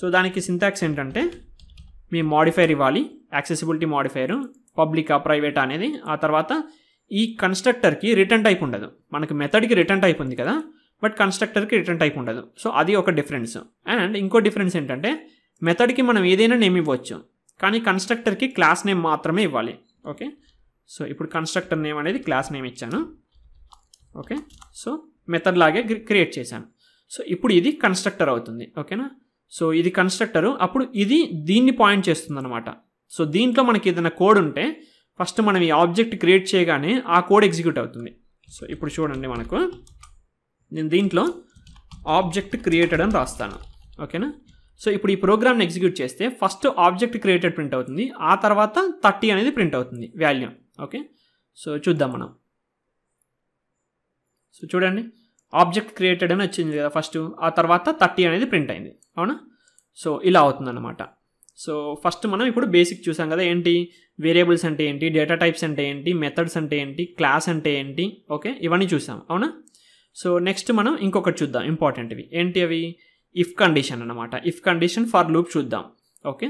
సో దానికి సింటాక్స్ ఏంటంటే మీ మాడిఫైర్ ఇవ్వాలి యాక్సెసిబిలిటీ మాడిఫైరు పబ్లికా ప్రైవేట్ అనేది ఆ తర్వాత ఈ కన్స్ట్రక్టర్కి రిటర్న్ టైప్ ఉండదు మనకి మెథడ్కి రిటర్న్ టైప్ ఉంది కదా బట్ కన్స్ట్రక్టర్కి రిటర్న్ టైప్ ఉండదు సో అది ఒక డిఫరెన్స్ అండ్ ఇంకో డిఫరెన్స్ ఏంటంటే మెథడ్కి మనం ఏదైనా నేమ్ ఇవ్వచ్చు కానీ కన్స్ట్రక్టర్కి క్లాస్ నేమ్ మాత్రమే ఇవ్వాలి ఓకే సో ఇప్పుడు కన్స్ట్రక్టర్ నేమ్ అనేది క్లాస్ నేమ్ ఇచ్చాను ఓకే సో మెథడ్ లాగే క్రియేట్ చేశాను సో ఇప్పుడు ఇది కన్స్ట్రక్టర్ అవుతుంది ఓకేనా సో ఇది కన్స్ట్రక్టరు అప్పుడు ఇది దీన్ని పాయింట్ చేస్తుందన్నమాట సో దీంట్లో మనకి ఏదైనా కోడ్ ఉంటే ఫస్ట్ మనం ఈ ఆబ్జెక్ట్ క్రియేట్ చేయగానే ఆ కోడ్ ఎగ్జిక్యూట్ అవుతుంది సో ఇప్పుడు చూడండి మనకు నేను దీంట్లో ఆబ్జెక్ట్ క్రియేటెడ్ అని రాస్తాను ఓకేనా సో ఇప్పుడు ఈ ప్రోగ్రామ్ని ఎగ్జిక్యూట్ చేస్తే ఫస్ట్ ఆబ్జెక్ట్ క్రియేటెడ్ ప్రింట్ అవుతుంది ఆ తర్వాత థర్టీ అనేది ప్రింట్ అవుతుంది వాల్యూ ఓకే సో చూద్దాం మనం సో చూడండి ఆబ్జెక్ట్ క్రియేటెడ్ అని వచ్చింది కదా ఫస్ట్ ఆ తర్వాత థర్టీ అనేది ప్రింట్ అయింది అవునా సో ఇలా అవుతుందన్నమాట సో ఫస్ట్ మనం ఇప్పుడు బేసిక్ చూసాం కదా ఏంటి వేరియబుల్స్ అంటే ఏంటి డేటా టైప్స్ అంటే ఏంటి మెథడ్స్ అంటే ఏంటి క్లాస్ అంటే ఏంటి ఓకే ఇవన్నీ చూసాం అవునా సో నెక్స్ట్ మనం ఇంకొకటి చూద్దాం ఇంపార్టెంట్వి ఏంటి అవి ఇఫ్ కండిషన్ అనమాట ఇఫ్ కండిషన్ ఫర్ లూప్ చూద్దాం ఓకే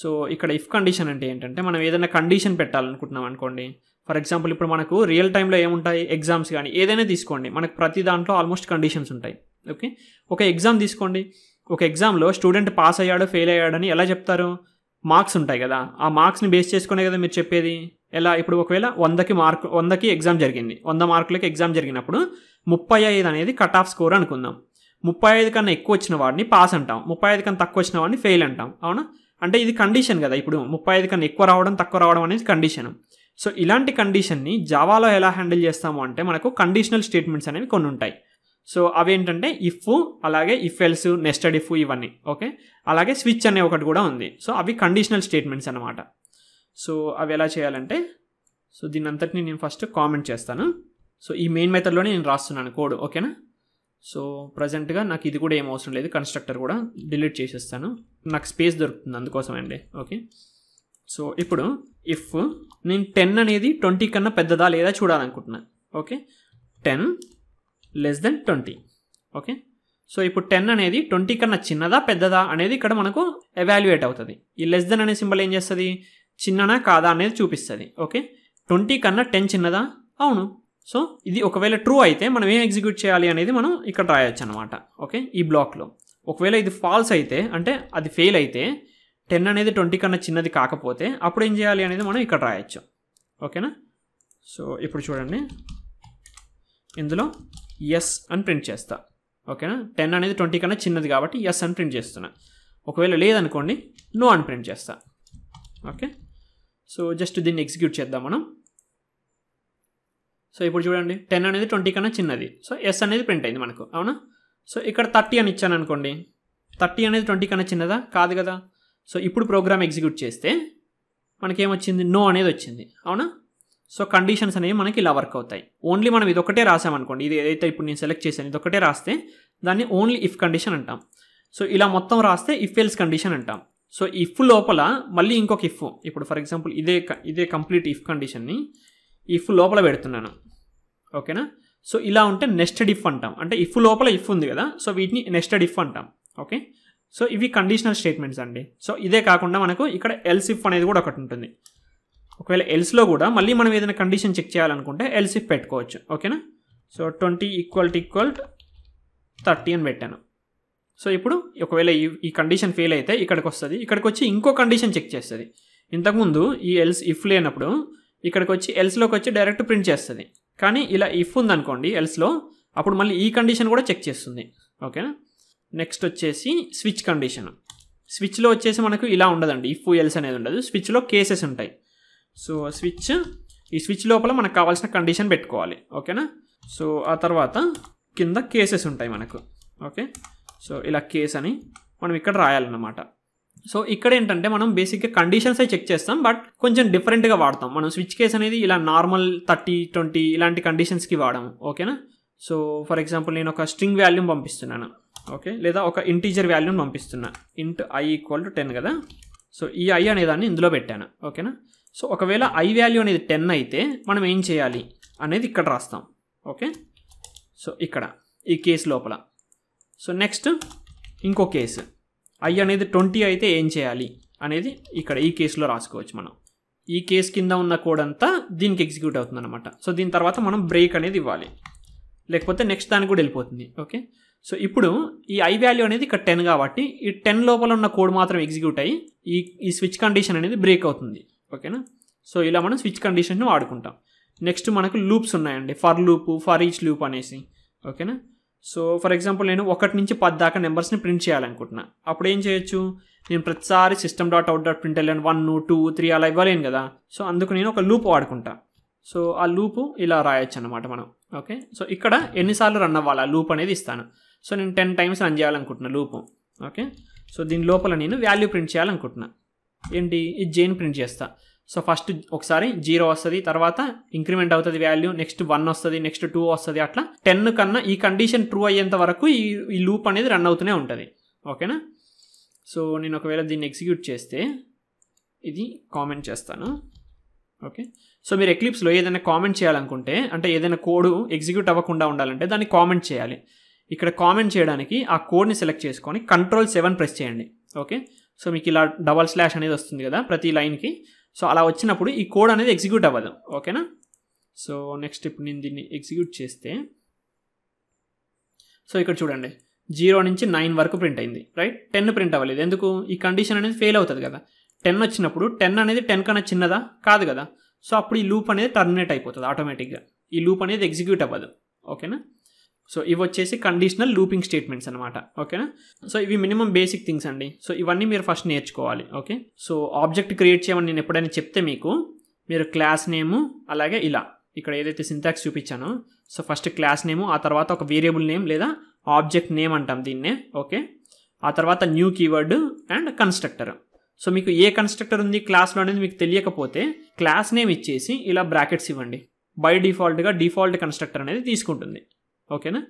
సో ఇక్కడ ఇఫ్ కండిషన్ అంటే ఏంటంటే మనం ఏదైనా కండిషన్ పెట్టాలనుకుంటున్నాం అనుకోండి ఫర్ ఎగ్జాంపుల్ ఇప్పుడు మనకు రియల్ టైంలో ఏముంటాయి ఎగ్జామ్స్ కానీ ఏదైనా తీసుకోండి మనకు ప్రతి దాంట్లో ఆల్మోస్ట్ కండిషన్స్ ఉంటాయి ఓకే ఒక ఎగ్జామ్ తీసుకోండి ఒక ఎగ్జామ్లో స్టూడెంట్ పాస్ అయ్యాడు ఫెయిల్ అయ్యాడని ఎలా చెప్తారు మార్క్స్ ఉంటాయి కదా ఆ మార్క్స్ని బేస్ చేసుకునే కదా మీరు చెప్పేది ఎలా ఇప్పుడు ఒకవేళ వందకి మార్క్ వందకి ఎగ్జామ్ జరిగింది వంద మార్కులకి ఎగ్జామ్ జరిగినప్పుడు ముప్పై ఐదు అనేది కట్ ఆఫ్ స్కోర్ అనుకుందాం ముప్పై ఐదు కన్నా ఎక్కువ వచ్చిన వాడిని పాస్ అంటాం ముప్పై ఐదు కన్నా తక్కువ వచ్చిన వాడిని ఫెయిల్ అంటాం అవునా అంటే ఇది కండిషన్ కదా ఇప్పుడు ముప్పై ఐదు కన్నా ఎక్కువ రావడం తక్కువ రావడం అనేది కండిషన్ సో ఇలాంటి కండిషన్ని జావాలో ఎలా హ్యాండిల్ చేస్తాము అంటే మనకు కండిషనల్ స్టేట్మెంట్స్ అనేవి కొన్ని ఉంటాయి సో అవేంటంటే ఇఫ్ అలాగే ఇఫ్ ఎల్స్ నెస్టెడ్ ఇఫ్ ఇవన్నీ ఓకే అలాగే స్విచ్ అనే ఒకటి కూడా ఉంది సో అవి కండిషనల్ స్టేట్మెంట్స్ అనమాట సో అవి ఎలా చేయాలంటే సో దీని అంతటిని నేను ఫస్ట్ కామెంట్ చేస్తాను సో ఈ మెయిన్ మెథడ్లోనే నేను రాస్తున్నాను కోడ్ ఓకేనా సో ప్రజెంట్గా నాకు ఇది కూడా ఏం అవసరం లేదు కన్స్ట్రక్టర్ కూడా డిలీట్ చేసేస్తాను నాకు స్పేస్ దొరుకుతుంది అందుకోసం అండి ఓకే సో ఇప్పుడు ఇఫ్ నేను టెన్ అనేది ట్వంటీ కన్నా పెద్దదా లేదా చూడాలనుకుంటున్నాను okay ten less than twenty okay so ఇప్పుడు టెన్ అనేది ట్వంటీ కన్నా చిన్నదా పెద్దదా అనేది ఇక్కడ మనకు ఎవాల్యుయేట్ అవుతుంది ఈ లెస్ దెన్ అనే సింబల్ ఏం చేస్తుంది చిన్ననా కాదా అనేది చూపిస్తుంది ఓకే ట్వంటీ కన్నా టెన్ చిన్నదా అవును సో ఇది ఒకవేళ ట్రూ అయితే మనం ఏం ఎగ్జిక్యూట్ చేయాలి అనేది మనం ఇక్కడ రాయొచ్చు అనమాట ఓకే ఈ బ్లాక్లో ఒకవేళ ఇది ఫాల్స్ అయితే అంటే అది ఫెయిల్ అయితే టెన్ అనేది ట్వంటీ కన్నా చిన్నది కాకపోతే అప్పుడు ఏం చేయాలి అనేది మనం ఇక్కడ రాయొచ్చు ఓకేనా సో ఇప్పుడు చూడండి ఇందులో ఎస్ అని ప్రింట్ చేస్తా ఓకేనా టెన్ అనేది ట్వంటీ కన్నా చిన్నది కాబట్టి ఎస్ అని ప్రింట్ చేస్తున్నా ఒకవేళ లేదనుకోండి నో అని ప్రింట్ చేస్తా ఓకే సో జస్ట్ దీన్ని ఎగ్జిక్యూట్ చేద్దాం మనం సో ఇప్పుడు చూడండి టెన్ అనేది ట్వంటీ కన్నా చిన్నది సో ఎస్ అనేది ప్రింట్ అయింది మనకు అవునా సో ఇక్కడ థర్టీ అని ఇచ్చాను అనుకోండి థర్టీ అనేది ట్వంటీ కన్నా చిన్నదా కాదు కదా సో ఇప్పుడు ప్రోగ్రామ్ ఎగ్జిక్యూట్ చేస్తే మనకేమొచ్చింది నో అనేది వచ్చింది అవునా సో కండిషన్స్ అనేవి మనకి ఇలా వర్క్ అవుతాయి ఓన్లీ మనం ఇదొకటే రాసామనుకోండి ఇది ఏదైతే ఇప్పుడు నేను సెలెక్ట్ చేశాను ఇదొకటే రాస్తే దాన్ని ఓన్లీ ఇఫ్ కండిషన్ అంటాం సో ఇలా మొత్తం రాస్తే ఇఫ్ ఎల్స్ కండిషన్ అంటాం సో ఇఫ్ లోపల మళ్ళీ ఇంకొక ఇఫ్ ఇప్పుడు ఫర్ ఎగ్జాంపుల్ ఇదే ఇదే కంప్లీట్ ఇఫ్ కండిషన్ని ఇఫ్ లోపల పెడుతున్నాను ఓకేనా సో ఇలా ఉంటే నెస్టెడ్ ఇఫ్ అంటాం అంటే ఇఫ్ లోపల ఇఫ్ ఉంది కదా సో వీటిని నెస్టెడ్ ఇఫ్ అంటాం ఓకే సో ఇవి కండిషనల్ స్టేట్మెంట్స్ అండి సో ఇదే కాకుండా మనకు ఇక్కడ ఎల్స్ ఇఫ్ అనేది కూడా ఒకటి ఉంటుంది ఒకవేళ ఎల్స్లో కూడా మళ్ళీ మనం ఏదైనా కండిషన్ చెక్ చేయాలనుకుంటే ఎల్స్ ఇఫ్ పెట్టుకోవచ్చు ఓకేనా so twenty equal to equal thirty అని పెట్టాను సో ఇప్పుడు ఒకవేళ ఈ ఈ కండిషన్ ఫెయిల్ అయితే ఇక్కడికి వస్తుంది ఇక్కడికి వచ్చి ఇంకో కండిషన్ చెక్ చేస్తుంది ఇంతకుముందు ఈ ఎల్స్ ఇఫ్ లేనప్పుడు ఇక్కడికి వచ్చి ఎల్స్లోకి వచ్చి డైరెక్ట్ ప్రింట్ చేస్తుంది కానీ ఇలా ఇఫ్ ఉందనుకోండి ఎల్స్లో అప్పుడు మళ్ళీ ఈ కండిషన్ కూడా చెక్ చేస్తుంది ఓకేనా నెక్స్ట్ వచ్చేసి స్విచ్ కండిషన్ స్విచ్లో వచ్చేసి మనకు ఇలా ఉండదండి ఇఫ్ ఎల్స్ అనేది ఉండదు స్విచ్లో కేసెస్ ఉంటాయి సో స్విచ్ ఈ స్విచ్ లోపల మనకు కావాల్సిన కండిషన్ పెట్టుకోవాలి ఓకేనా సో ఆ తర్వాత కింద కేసెస్ ఉంటాయి మనకు ఓకే సో ఇలా కేస్ అని మనం ఇక్కడ రాయాలన్నమాట సో ఇక్కడ ఏంటంటే మనం బేసిక్గా కండిషన్స్ అయి చెక్ చేస్తాం బట్ కొంచెం డిఫరెంట్గా వాడతాం మనం స్విచ్ కేస్ అనేది ఇలా నార్మల్ థర్టీ ట్వంటీ ఇలాంటి కండిషన్స్కి వాడాము ఓకేనా సో ఫర్ ఎగ్జాంపుల్ నేను ఒక స్ట్రింగ్ వాల్యూమ్ పంపిస్తున్నాను ఓకే లేదా ఒక ఇంటీజర్ వాల్యూని పంపిస్తున్నా int i equal to ten కదా సో ఈ ఐ అనేదాన్ని ఇందులో పెట్టాను ఓకేనా సో ఒకవేళ ఐ వాల్యూ అనేది టెన్ అయితే మనం ఏం చేయాలి అనేది ఇక్కడ రాస్తాం ఓకే సో ఇక్కడ ఈ కేసు లోపల సో నెక్స్ట్ ఇంకో కేసు ఐ అనేది ట్వంటీ అయితే ఏం చేయాలి అనేది ఇక్కడ ఈ కేసులో రాసుకోవచ్చు మనం ఈ కేసు కింద ఉన్న కోడ్ అంతా దీనికి ఎగ్జిక్యూట్ అవుతుంది అనమాట సో దీని తర్వాత మనం బ్రేక్ అనేది ఇవ్వాలి లేకపోతే నెక్స్ట్ దానికి కూడా వెళ్ళిపోతుంది ఓకే సో ఇప్పుడు ఈ ఐ వాల్యూ అనేది ఇక్కడ టెన్ కాబట్టి ఈ టెన్ లోపల ఉన్న కోడ్ మాత్రం ఎగ్జిక్యూట్ అయ్యి ఈ ఈ స్విచ్ కండిషన్ అనేది బ్రేక్ అవుతుంది ఓకేనా సో ఇలా మనం స్విచ్ కండిషన్ని వాడుకుంటాం నెక్స్ట్ మనకు లూప్స్ ఉన్నాయండి for loop for each loop అనేసి ఓకేనా సో ఫర్ ఎగ్జాంపుల్ నేను ఒకటి నుంచి పది దాకా నెంబర్స్ని ప్రింట్ చేయాలనుకుంటున్నా అప్పుడు ఏం చేయొచ్చు నేను ప్రతిసారి system dot out dot print వెళ్ళాను వన్ టూ త్రీ అలా ఇవ్వలేను కదా సో అందుకు నేను ఒక లూప్ వాడుకుంటా సో ఆ లూపు ఇలా రాయొచ్చు అనమాట మనం ఓకే సో ఇక్కడ ఎన్నిసార్లు రన్ అవ్వాలి ఆ లూప్ అనేది ఇస్తాను సో నేను టెన్ టైమ్స్ రన్ చేయాలనుకుంటున్నా లూప్ ఓకే సో దీని లోపల నేను వాల్యూ ప్రింట్ చేయాలనుకుంటున్నా ఏంటి ఈ జైన్ ప్రింట్ చేస్తాను సో ఫస్ట్ ఒకసారి జీరో వస్తుంది తర్వాత ఇంక్రిమెంట్ అవుతుంది వాల్యూ నెక్స్ట్ వన్ వస్తుంది నెక్స్ట్ టూ వస్తుంది అట్లా టెన్ కన్నా ఈ కండిషన్ ట్రూ అయ్యేంత వరకు ఈ ఈ లూప్ అనేది రన్ అవుతూనే ఉంటుంది ఓకేనా సో నేను ఒకవేళ దీన్ని ఎగ్జిక్యూట్ చేస్తే ఇది కామెంట్ చేస్తాను ఓకే సో మీరు ఎక్లిప్స్లో ఏదైనా కామెంట్ చేయాలనుకుంటే అంటే ఏదైనా కోడ్ ఎగ్జిక్యూట్ అవ్వకుండా ఉండాలంటే దాన్ని కామెంట్ చేయాలి ఇక్కడ కామెంట్ చేయడానికి ఆ కోడ్ని సెలెక్ట్ చేసుకొని కంట్రోల్ సెవెన్ ప్రెస్ చేయండి ఓకే సో మీకు ఇలా డబల్ స్లాష్ అనేది వస్తుంది కదా ప్రతి లైన్కి సో అలా వచ్చినప్పుడు ఈ కోడ్ అనేది ఎగ్జిక్యూట్ అవ్వదు ఓకేనా సో నెక్స్ట్ ఇప్పుడు నేను దీన్ని ఎగ్జిక్యూట్ చేస్తే సో ఇక్కడ చూడండి జీరో నుంచి నైన్ వరకు ప్రింట్ అయింది రైట్ టెన్ ప్రింట్ అవ్వలేదు ఎందుకు ఈ కండిషన్ అనేది ఫెయిల్ అవుతుంది కదా టెన్ వచ్చినప్పుడు టెన్ అనేది టెన్ కన్నా చిన్నదా కాదు కదా సో అప్పుడు ఈ లూప్ అనేది టర్మినేట్ అయిపోతుంది ఆటోమేటిక్గా ఈ లూప్ అనేది ఎగ్జిక్యూట్ అవ్వదు ఓకేనా సో ఇవి వచ్చేసి కండిషనల్ లూపింగ్ స్టేట్మెంట్స్ అనమాట ఓకేనా సో ఇవి మినిమం బేసిక్ థింగ్స్ అండి సో ఇవన్నీ మీరు ఫస్ట్ నేర్చుకోవాలి ఓకే సో ఆబ్జెక్ట్ క్రియేట్ చేయమని నేను ఎప్పుడైనా చెప్తే మీకు మీరు క్లాస్ నేము అలాగే ఇలా ఇక్కడ ఏదైతే సింటాక్స్ చూపించానో సో ఫస్ట్ క్లాస్ నేము ఆ తర్వాత ఒక వేరియబుల్ నేమ్ లేదా ఆబ్జెక్ట్ నేమ్ అంటాం దీన్నే ఓకే ఆ తర్వాత new keyword and constructor so మీకు ఏ కన్స్ట్రక్టర్ ఉంది క్లాస్లో అనేది మీకు తెలియకపోతే క్లాస్ నేమ్ ఇచ్చేసి ఇలా బ్రాకెట్స్ ఇవ్వండి బై డిఫాల్ట్గా డిఫాల్ట్ కన్స్ట్రక్టర్ అనేది తీసుకుంటుంది ఓకేనా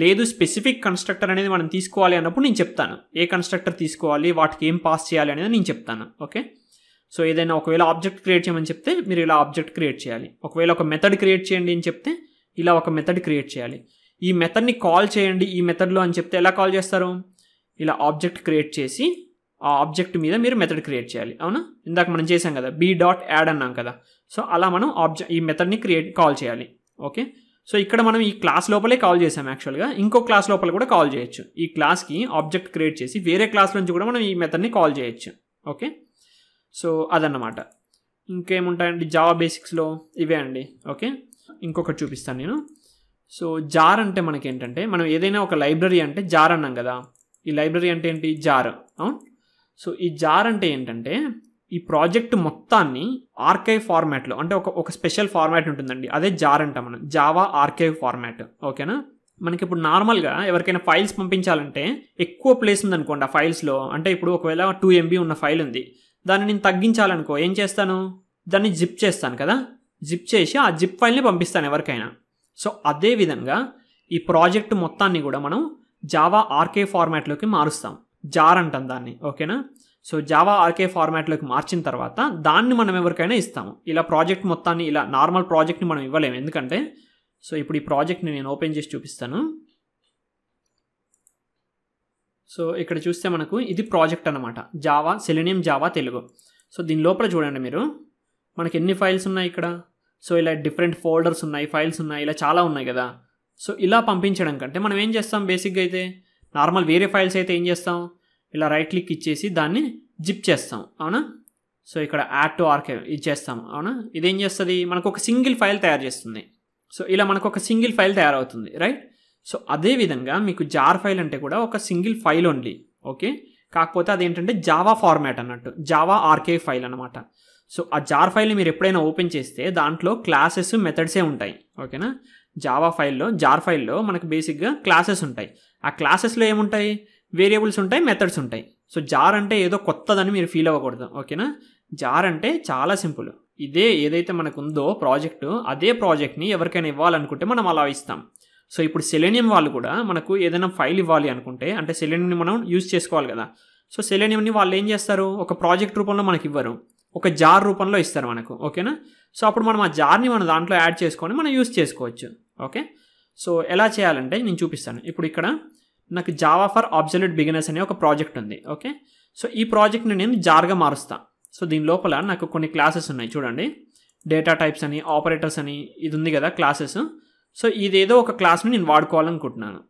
లేదు స్పెసిఫిక్ కన్స్ట్రక్టర్ అనేది మనం తీసుకోవాలి అన్నప్పుడు నేను చెప్తాను ఏ కన్స్ట్రక్టర్ తీసుకోవాలి వాటికి ఏం పాస్ చేయాలి అనేది నేను చెప్తాను ఓకే సో ఏదైనా ఒకవేళ ఆబ్జెక్ట్ క్రియేట్ చేయమని చెప్తే మీరు ఇలా ఆబ్జెక్ట్ క్రియేట్ చేయాలి ఒకవేళ ఒక మెథడ్ క్రియేట్ చేయండి అని చెప్తే ఇలా ఒక మెథడ్ క్రియేట్ చేయాలి ఈ మెథడ్ని కాల్ చేయండి ఈ మెథడ్లో అని చెప్తే ఎలా కాల్ చేస్తారు ఇలా ఆబ్జెక్ట్ క్రియేట్ చేసి ఆ ఆబ్జెక్ట్ మీద మీరు మెథడ్ క్రియేట్ చేయాలి అవునా ఇందాక మనం చేసాం కదా బీ డాట్ యాడ్ అన్నాం కదా సో అలా మనం ఆబ్జెక్ట్ ఈ మెథడ్ని క్రియేట్ కాల్ చేయాలి ఓకే సో ఇక్కడ మనం ఈ క్లాస్ లోపలే కాల్ చేసాం యాక్చువల్గా ఇంకో క్లాస్ లోపల కూడా కాల్ చేయొచ్చు ఈ క్లాస్కి ఆబ్జెక్ట్ క్రియేట్ చేసి వేరే క్లాస్ నుంచి కూడా మనం ఈ మెథడ్ని కాల్ చేయొచ్చు ఓకే సో అదన్నమాట ఇంకేముంటాయండి జావా బేసిక్స్లో ఇవే అండి ఓకే ఇంకొకటి చూపిస్తాను నేను సో జార్ అంటే మనకి ఏంటంటే మనం ఏదైనా ఒక లైబ్రరీ అంటే జార్ అన్నాం కదా ఈ లైబ్రరీ అంటే ఏంటి జార్ అవును సో ఈ జార్ అంటే ఏంటంటే ఈ ప్రాజెక్ట్ మొత్తాన్ని ఆర్కైవ్ ఫార్మాట్లో అంటే ఒక ఒక స్పెషల్ ఫార్మాట్ ఉంటుందండి అదే జార్ అంట మనం జావా ఆర్కైవ్ ఫార్మాట్ ఓకేనా మనకి ఇప్పుడు నార్మల్గా ఎవరికైనా ఫైల్స్ పంపించాలంటే ఎక్కువ ప్లేస్ ఉందనుకోండి ఆ ఫైల్స్లో అంటే ఇప్పుడు ఒకవేళ టూ ఎంబీ ఉన్న ఫైల్ ఉంది దాన్ని నేను తగ్గించాలనుకో ఏం చేస్తాను దాన్ని జిప్ చేస్తాను కదా జిప్ చేసి ఆ జిప్ ఫైల్ని పంపిస్తాను ఎవరికైనా సో అదే విధంగా ఈ ప్రాజెక్ట్ మొత్తాన్ని కూడా మనం జావా ఆర్కే ఫార్మాట్లోకి మారుస్తాం జార్ అంటాం దాన్ని ఓకేనా సో జావా ఆర్కే ఫార్మాట్లోకి మార్చిన తర్వాత దాన్ని మనం ఎవరికైనా ఇస్తాము ఇలా ప్రాజెక్ట్ మొత్తాన్ని ఇలా నార్మల్ ప్రాజెక్ట్ని మనం ఇవ్వలేము ఎందుకంటే సో ఇప్పుడు ఈ ప్రాజెక్ట్ని నేను ఓపెన్ చేసి చూపిస్తాను సో ఇక్కడ చూస్తే మనకు ఇది ప్రాజెక్ట్ అనమాట Java Selenium Java Telugu so దీని లోపల చూడండి మీరు మనకి ఎన్ని ఫైల్స్ ఉన్నాయి ఇక్కడ సో ఇలా డిఫరెంట్ ఫోల్డర్స్ ఉన్నాయి ఫైల్స్ ఉన్నాయి ఇలా చాలా ఉన్నాయి కదా సో ఇలా పంపించడం కంటే మనం ఏం చేస్తాం బేసిక్గా అయితే నార్మల్ వేరే ఫైల్స్ అయితే ఏం చేస్తాం ఇలా రైట్ క్లిక్ ఇచ్చేసి దాన్ని జిప్ చేస్తాం అవునా సో ఇక్కడ యాడ్ టు ఆర్కైవ్ ఇది చేస్తాం అవునా ఇదేం చేస్తుంది మనకు ఒక సింగిల్ ఫైల్ తయారు చేస్తుంది సో ఇలా మనకు ఒక సింగిల్ ఫైల్ తయారవుతుంది రైట్ సో అదేవిధంగా మీకు జార్ ఫైల్ అంటే కూడా ఒక సింగిల్ ఫైల్ ఓన్లీ ఓకే కాకపోతే అదేంటంటే జావా ఫార్మాట్ అన్నట్టు జావా ఆర్కే ఫైల్ అనమాట సో ఆ జార్ ఫైల్ని మీరు ఎప్పుడైనా ఓపెన్ చేస్తే దాంట్లో క్లాసెస్ మెథడ్సే ఉంటాయి ఓకేనా జావా ఫైల్లో జార్ ఫైల్లో మనకు బేసిక్గా క్లాసెస్ ఉంటాయి ఆ క్లాసెస్లో ఏముంటాయి వేరియబుల్స్ ఉంటాయి మెథడ్స్ ఉంటాయి సో జార్ అంటే ఏదో కొత్తదని మీరు ఫీల్ అవ్వకూడదు ఓకేనా జార్ అంటే చాలా సింపుల్ ఇదే ఏదైతే మనకు ఉందో ప్రాజెక్టు అదే ప్రాజెక్ట్ని ఎవరికైనా ఇవ్వాలనుకుంటే మనం అలా ఇస్తాం సో ఇప్పుడు సెలెనియం వాళ్ళు కూడా మనకు ఏదైనా ఫైల్ ఇవ్వాలి అనుకుంటే అంటే సెలెనియం మనం యూజ్ చేసుకోవాలి కదా సో సెలెనియంని వాళ్ళు ఏం చేస్తారు ఒక ప్రాజెక్ట్ రూపంలో మనకి ఇవ్వరు ఒక జార్ రూపంలో ఇస్తారు మనకు ఓకేనా సో అప్పుడు మనం ఆ జార్ని మనం దాంట్లో యాడ్ చేసుకొని మనం యూజ్ చేసుకోవచ్చు ఓకే సో ఎలా చేయాలంటే నేను చూపిస్తాను ఇప్పుడు ఇక్కడ నాకు జావా ఫర్ ఆబ్జల్యూట్ బిగినర్స్ అనే ఒక ప్రాజెక్ట్ ఉంది ఓకే సో ఈ ప్రాజెక్ట్ని నేను జార్గా మారుస్తా సో దీని లోపల నాకు కొన్ని క్లాసెస్ ఉన్నాయి చూడండి డేటా టైప్స్ అని ఆపరేటర్స్ అని ఇది ఉంది కదా క్లాసెస్ సో ఇదేదో ఒక క్లాస్ని నేను వాడుకోవాలనుకుంటున్నాను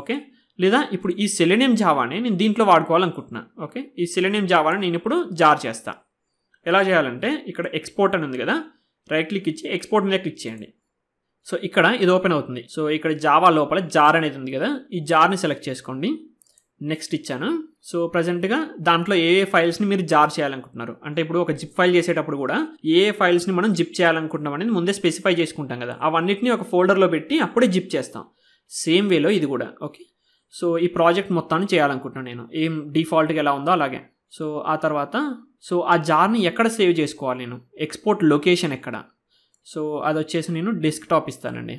ఓకే లేదా ఇప్పుడు ఈ సెలెనియం జావాని నేను దీంట్లో వాడుకోవాలనుకుంటున్నాను ఓకే ఈ సెలెనియం జావాని నేను ఇప్పుడు జార్ చేస్తాను ఎలా చేయాలంటే ఇక్కడ ఎక్స్పోర్ట్ అని ఉంది కదా రైట్ క్లిక్ ఇచ్చి ఎక్స్పోర్ట్ మీద క్లిక్ చేయండి సో ఇక్కడ ఇది ఓపెన్ అవుతుంది సో ఇక్కడ జావా లోపల జార్ అనేది ఉంది కదా ఈ జార్ని సెలెక్ట్ చేసుకోండి నెక్స్ట్ ఇచ్చాను సో ప్రజెంట్గా దాంట్లో ఏ ఏ ఫైల్స్ని మీరు జార్ చేయాలనుకుంటున్నారు అంటే ఇప్పుడు ఒక జిప్ ఫైల్ చేసేటప్పుడు కూడా ఏ ఏ ఫైల్స్ని మనం జిప్ చేయాలనుకుంటున్నాం అనేది ముందే స్పెసిఫై చేసుకుంటాం కదా అవన్నిటిని ఒక ఫోల్డర్లో పెట్టి అప్పుడే జిప్ చేస్తాం సేమ్ వేలో ఇది కూడా ఓకే సో ఈ ప్రాజెక్ట్ మొత్తాన్ని చేయాలనుకుంటున్నాను నేను ఏం డిఫాల్ట్గా ఎలా ఉందో అలాగే సో ఆ తర్వాత సో ఆ జార్ని ఎక్కడ సేవ్ చేసుకోవాలి నేను ఎక్స్పోర్ట్ లొకేషన్ ఎక్కడ సో అది వచ్చేసి నేను డెస్క్టాప్ ఇస్తానండి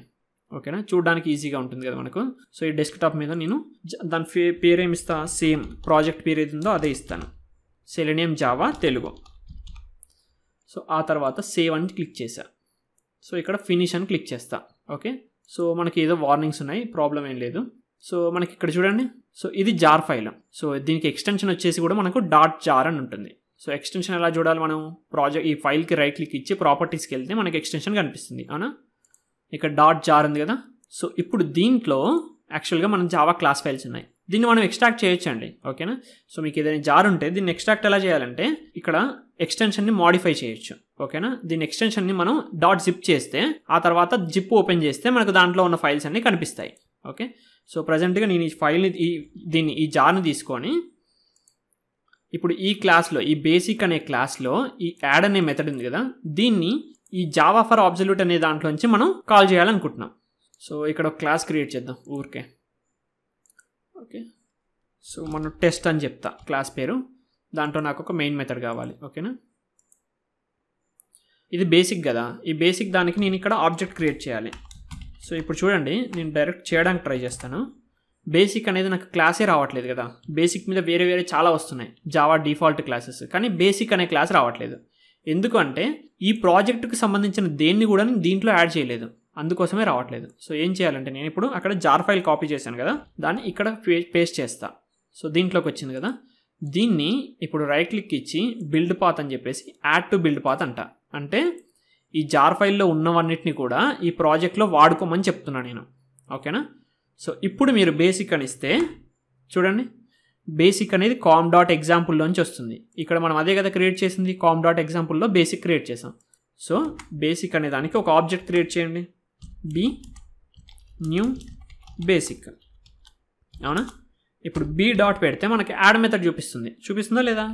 ఓకేనా చూడడానికి ఈజీగా ఉంటుంది కదా మనకు సో ఈ డెస్క్టాప్ మీద నేను దాని పేరు ఏమి ఇస్తా సేమ్ ప్రాజెక్ట్ పేరు ఏది ఉందో అదే ఇస్తాను సెలెనియం జావా తెలుగు సో ఆ తర్వాత సేవ్ అని క్లిక్ చేశా సో ఇక్కడ ఫినిష్ అని క్లిక్ చేస్తా ఓకే సో మనకి ఏదో వార్నింగ్స్ ఉన్నాయి ప్రాబ్లం ఏం లేదు సో మనకి ఇక్కడ చూడండి సో ఇది జార్ ఫైల్ సో దీనికి ఎక్స్టెన్షన్ వచ్చేసి కూడా మనకు డాట్ జార్ అని ఉంటుంది సో ఎక్స్టెన్షన్ ఎలా చూడాలి మనం ప్రాజెక్ట్ ఈ ఫైల్కి రైట్ క్లిక్ ఇచ్చి ప్రాపర్టీస్కి వెళ్తే మనకి ఎక్స్టెన్షన్ కనిపిస్తుంది అవునా ఇక్కడ డాట్ జార్ ఉంది కదా సో ఇప్పుడు దీంట్లో యాక్చువల్గా మనం జావా క్లాస్ ఫైల్స్ ఉన్నాయి దీన్ని మనం ఎక్స్ట్రాక్ట్ చేయొచ్చండి ఓకేనా సో మీకు ఏదైనా జార్ ఉంటే దీన్ని ఎక్స్ట్రాక్ట్ ఎలా చేయాలంటే ఇక్కడ ఎక్స్టెన్షన్ని మాడిఫై చేయొచ్చు ఓకేనా దీని ఎక్స్టెన్షన్ని మనం డాట్ జిప్ చేస్తే ఆ తర్వాత జిప్ ఓపెన్ చేస్తే మనకు దాంట్లో ఉన్న ఫైల్స్ అన్నీ కనిపిస్తాయి ఓకే సో ప్రజెంట్గా నేను ఈ ఫైల్ని ఈ దీన్ని ఈ జార్ని తీసుకొని ఇప్పుడు ఈ క్లాస్లో ఈ బేసిక్ అనే క్లాస్లో ఈ యాడ్ అనే మెథడ్ ఉంది కదా దీన్ని ఈ జావా ఫర్ ఆబ్జల్యూట్ అనే దాంట్లో నుంచి మనం కాల్ చేయాలనుకుంటున్నాం సో ఇక్కడ ఒక క్లాస్ క్రియేట్ చేద్దాం ఊరికే ఓకే సో మనం టెస్ట్ అని చెప్తా క్లాస్ పేరు దాంట్లో నాకు ఒక మెయిన్ మెథడ్ కావాలి ఓకేనా ఇది బేసిక్ కదా ఈ బేసిక్ దానికి నేను ఇక్కడ ఆబ్జెక్ట్ క్రియేట్ చేయాలి సో ఇప్పుడు చూడండి నేను డైరెక్ట్ చేయడానికి ట్రై చేస్తాను బేసిక్ అనేది నాకు క్లాసే రావట్లేదు కదా బేసిక్ మీద వేరే వేరే చాలా వస్తున్నాయి జావా డిఫాల్ట్ క్లాసెస్ కానీ బేసిక్ అనే క్లాస్ రావట్లేదు ఎందుకంటే ఈ ప్రాజెక్టుకి సంబంధించిన దేన్ని కూడా నేను దీంట్లో యాడ్ చేయలేదు అందుకోసమే రావట్లేదు సో ఏం చేయాలంటే నేను ఇప్పుడు అక్కడ జార్ ఫైల్ కాపీ చేశాను కదా దాన్ని ఇక్కడ పేస్ట్ చేస్తా సో దీంట్లోకి వచ్చింది కదా దీన్ని ఇప్పుడు రైట్ క్లిక్ ఇచ్చి బిల్డ్ పాత్ అని చెప్పేసి యాడ్ టు బిల్డ్ పాత్ అంట అంటే ఈ జార్ ఫైల్లో ఉన్నవన్నిటిని కూడా ఈ ప్రాజెక్ట్లో వాడుకోమని చెప్తున్నా నేను ఓకేనా సో ఇప్పుడు మీరు బేసిక్ అని ఇస్తే చూడండి బేసిక్ అనేది కామ్ డాట్ ఎగ్జాంపుల్లోంచి వస్తుంది ఇక్కడ మనం అదే కదా క్రియేట్ చేసింది కామ్ డాట్ ఎగ్జాంపుల్లో బేసిక్ క్రియేట్ చేసాం సో బేసిక్ అనే దానికి ఒక ఆబ్జెక్ట్ క్రియేట్ చేయండి బి న్యూ బేసిక్ అవునా ఇప్పుడు బి డాట్ పెడితే మనకి యాడ్ మెథడ్ చూపిస్తుంది చూపిస్తుందా లేదా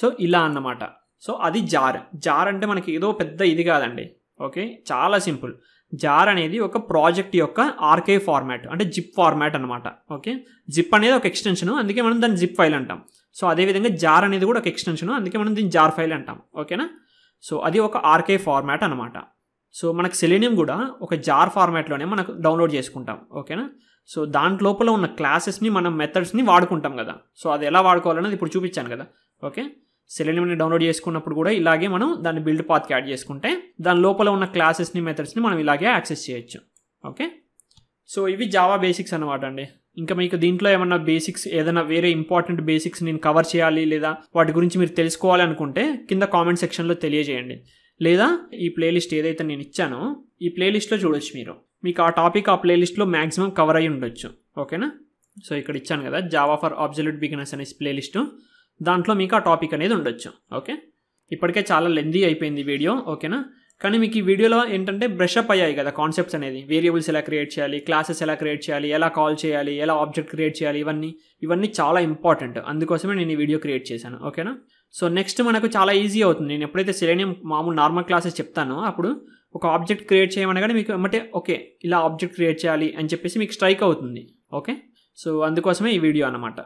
సో ఇలా అన్నమాట సో అది జార్ జార్ అంటే మనకి ఏదో పెద్ద ఇది కాదండి ఓకే చాలా సింపుల్ జార్ అనేది ఒక ప్రాజెక్ట్ యొక్క ఆర్కే ఫార్మాట్ అంటే జిప్ ఫార్మాట్ అనమాట ఓకే జిప్ అనేది ఒక ఎక్స్టెన్షన్ అందుకే మనం దాన్ని జిప్ ఫైల్ అంటాం సో అదేవిధంగా జార్ అనేది కూడా ఒక ఎక్స్టెన్షన్ అందుకే మనం దీన్ని జార్ ఫైల్ అంటాం ఓకేనా సో అది ఒక ఆర్కే ఫార్మాట్ అనమాట సో మనకు సెలీనియం కూడా ఒక జార్ ఫార్మాట్లోనే మనకు డౌన్లోడ్ చేసుకుంటాం ఓకేనా సో దాంట్ లోపల ఉన్న క్లాసెస్ని మనం మెథడ్స్ని వాడుకుంటాం కదా సో అది ఎలా వాడుకోవాలనేది ఇప్పుడు చూపించాను కదా ఓకే సెలెనిమ్ని డౌన్లోడ్ చేసుకున్నప్పుడు కూడా ఇలాగే మనం దాన్ని బిల్డ్ పాత్కి యాడ్ చేసుకుంటే దాని లోపల ఉన్న క్లాసెస్ని మెథడ్స్ని మనం ఇలాగే యాక్సెస్ చేయొచ్చు ఓకే సో ఇవి జావా బేసిక్స్ అనమాట అండి ఇంకా మీకు దీంట్లో ఏమన్నా బేసిక్స్ ఏదైనా వేరే ఇంపార్టెంట్ బేసిక్స్ నేను కవర్ చేయాలి లేదా వాటి గురించి మీరు తెలుసుకోవాలి అనుకుంటే కింద కామెంట్ సెక్షన్లో తెలియజేయండి లేదా ఈ ప్లేలిస్ట్ ఏదైతే నేను ఇచ్చానో ఈ ప్లేలిస్ట్లో చూడొచ్చు మీరు మీకు ఆ టాపిక్ ఆ ప్లేలిస్ట్లో మ్యాక్సిమం కవర్ అయ్యి ఉండొచ్చు ఓకేనా సో ఇక్కడ ఇచ్చాను కదా జావా ఫర్ అబ్జల్యూట్ బిగినర్స్ అనేసి ప్లేలిస్టు దాంట్లో మీకు ఆ టాపిక్ అనేది ఉండొచ్చు ఓకే ఇప్పటికే చాలా లెందీ అయిపోయింది వీడియో ఓకేనా కానీ మీకు ఈ వీడియోలో ఏంటంటే బ్రషప్ అయ్యాయి కదా కాన్సెప్ట్స్ అనేది వేరియబుల్స్ ఎలా క్రియేట్ చేయాలి క్లాసెస్ ఎలా క్రియేట్ చేయాలి ఎలా కాల్ చేయాలి ఎలా ఆబ్జెక్ట్ క్రియేట్ చేయాలి ఇవన్నీ ఇవన్నీ చాలా ఇంపార్టెంట్ అందుకోసమే నేను ఈ వీడియో క్రియేట్ చేశాను ఓకేనా సో నెక్స్ట్ మనకు చాలా ఈజీ అవుతుంది నేను ఎప్పుడైతే సెలేనియం మామూలు నార్మల్ క్లాసెస్ చెప్తానో అప్పుడు ఒక ఆబ్జెక్ట్ క్రియేట్ చేయమనగానే మీకు అంటే ఓకే ఇలా ఆబ్జెక్ట్ క్రియేట్ చేయాలి అని చెప్పేసి మీకు స్ట్రైక్ అవుతుంది ఓకే సో అందుకోసమే ఈ వీడియో అనమాట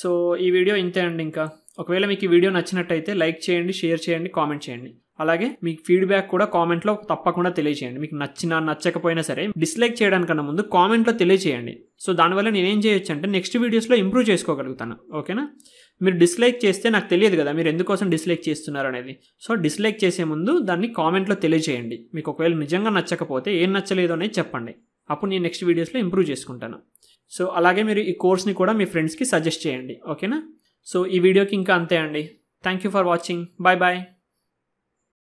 సో ఈ వీడియో ఇంతే అండి ఇంకా ఒకవేళ మీకు ఈ వీడియో నచ్చినట్టయితే లైక్ చేయండి షేర్ చేయండి కామెంట్ చేయండి అలాగే మీ ఫీడ్బ్యాక్ కూడా కామెంట్లో తప్పకుండా తెలియజేయండి మీకు నచ్చినా నచ్చకపోయినా సరే డిస్లైక్ చేయడానికన్నా ముందు కామెంట్లో తెలియచేయండి సో దానివల్ల నేనేం చేయొచ్చు అంటే నెక్స్ట్ వీడియోస్లో ఇంప్రూవ్ చేసుకోగలుగుతాను ఓకేనా మీరు డిస్లైక్ చేస్తే నాకు తెలియదు కదా మీరు ఎందుకోసం డిస్లైక్ చేస్తున్నారు అనేది సో డిస్లైక్ చేసే ముందు దాన్ని కామెంట్లో తెలియజేయండి మీకు ఒకవేళ నిజంగా నచ్చకపోతే ఏం నచ్చలేదు అనేది చెప్పండి అప్పుడు నేను నెక్స్ట్ వీడియోస్లో ఇంప్రూవ్ చేసుకుంటాను సో అలాగే మీరు ఈ కోర్స్ని కూడా మీ ఫ్రెండ్స్కి సజెస్ట్ చేయండి ఓకేనా సో ఈ వీడియోకి ఇంకా అంతే అండి thank you for watching bye bye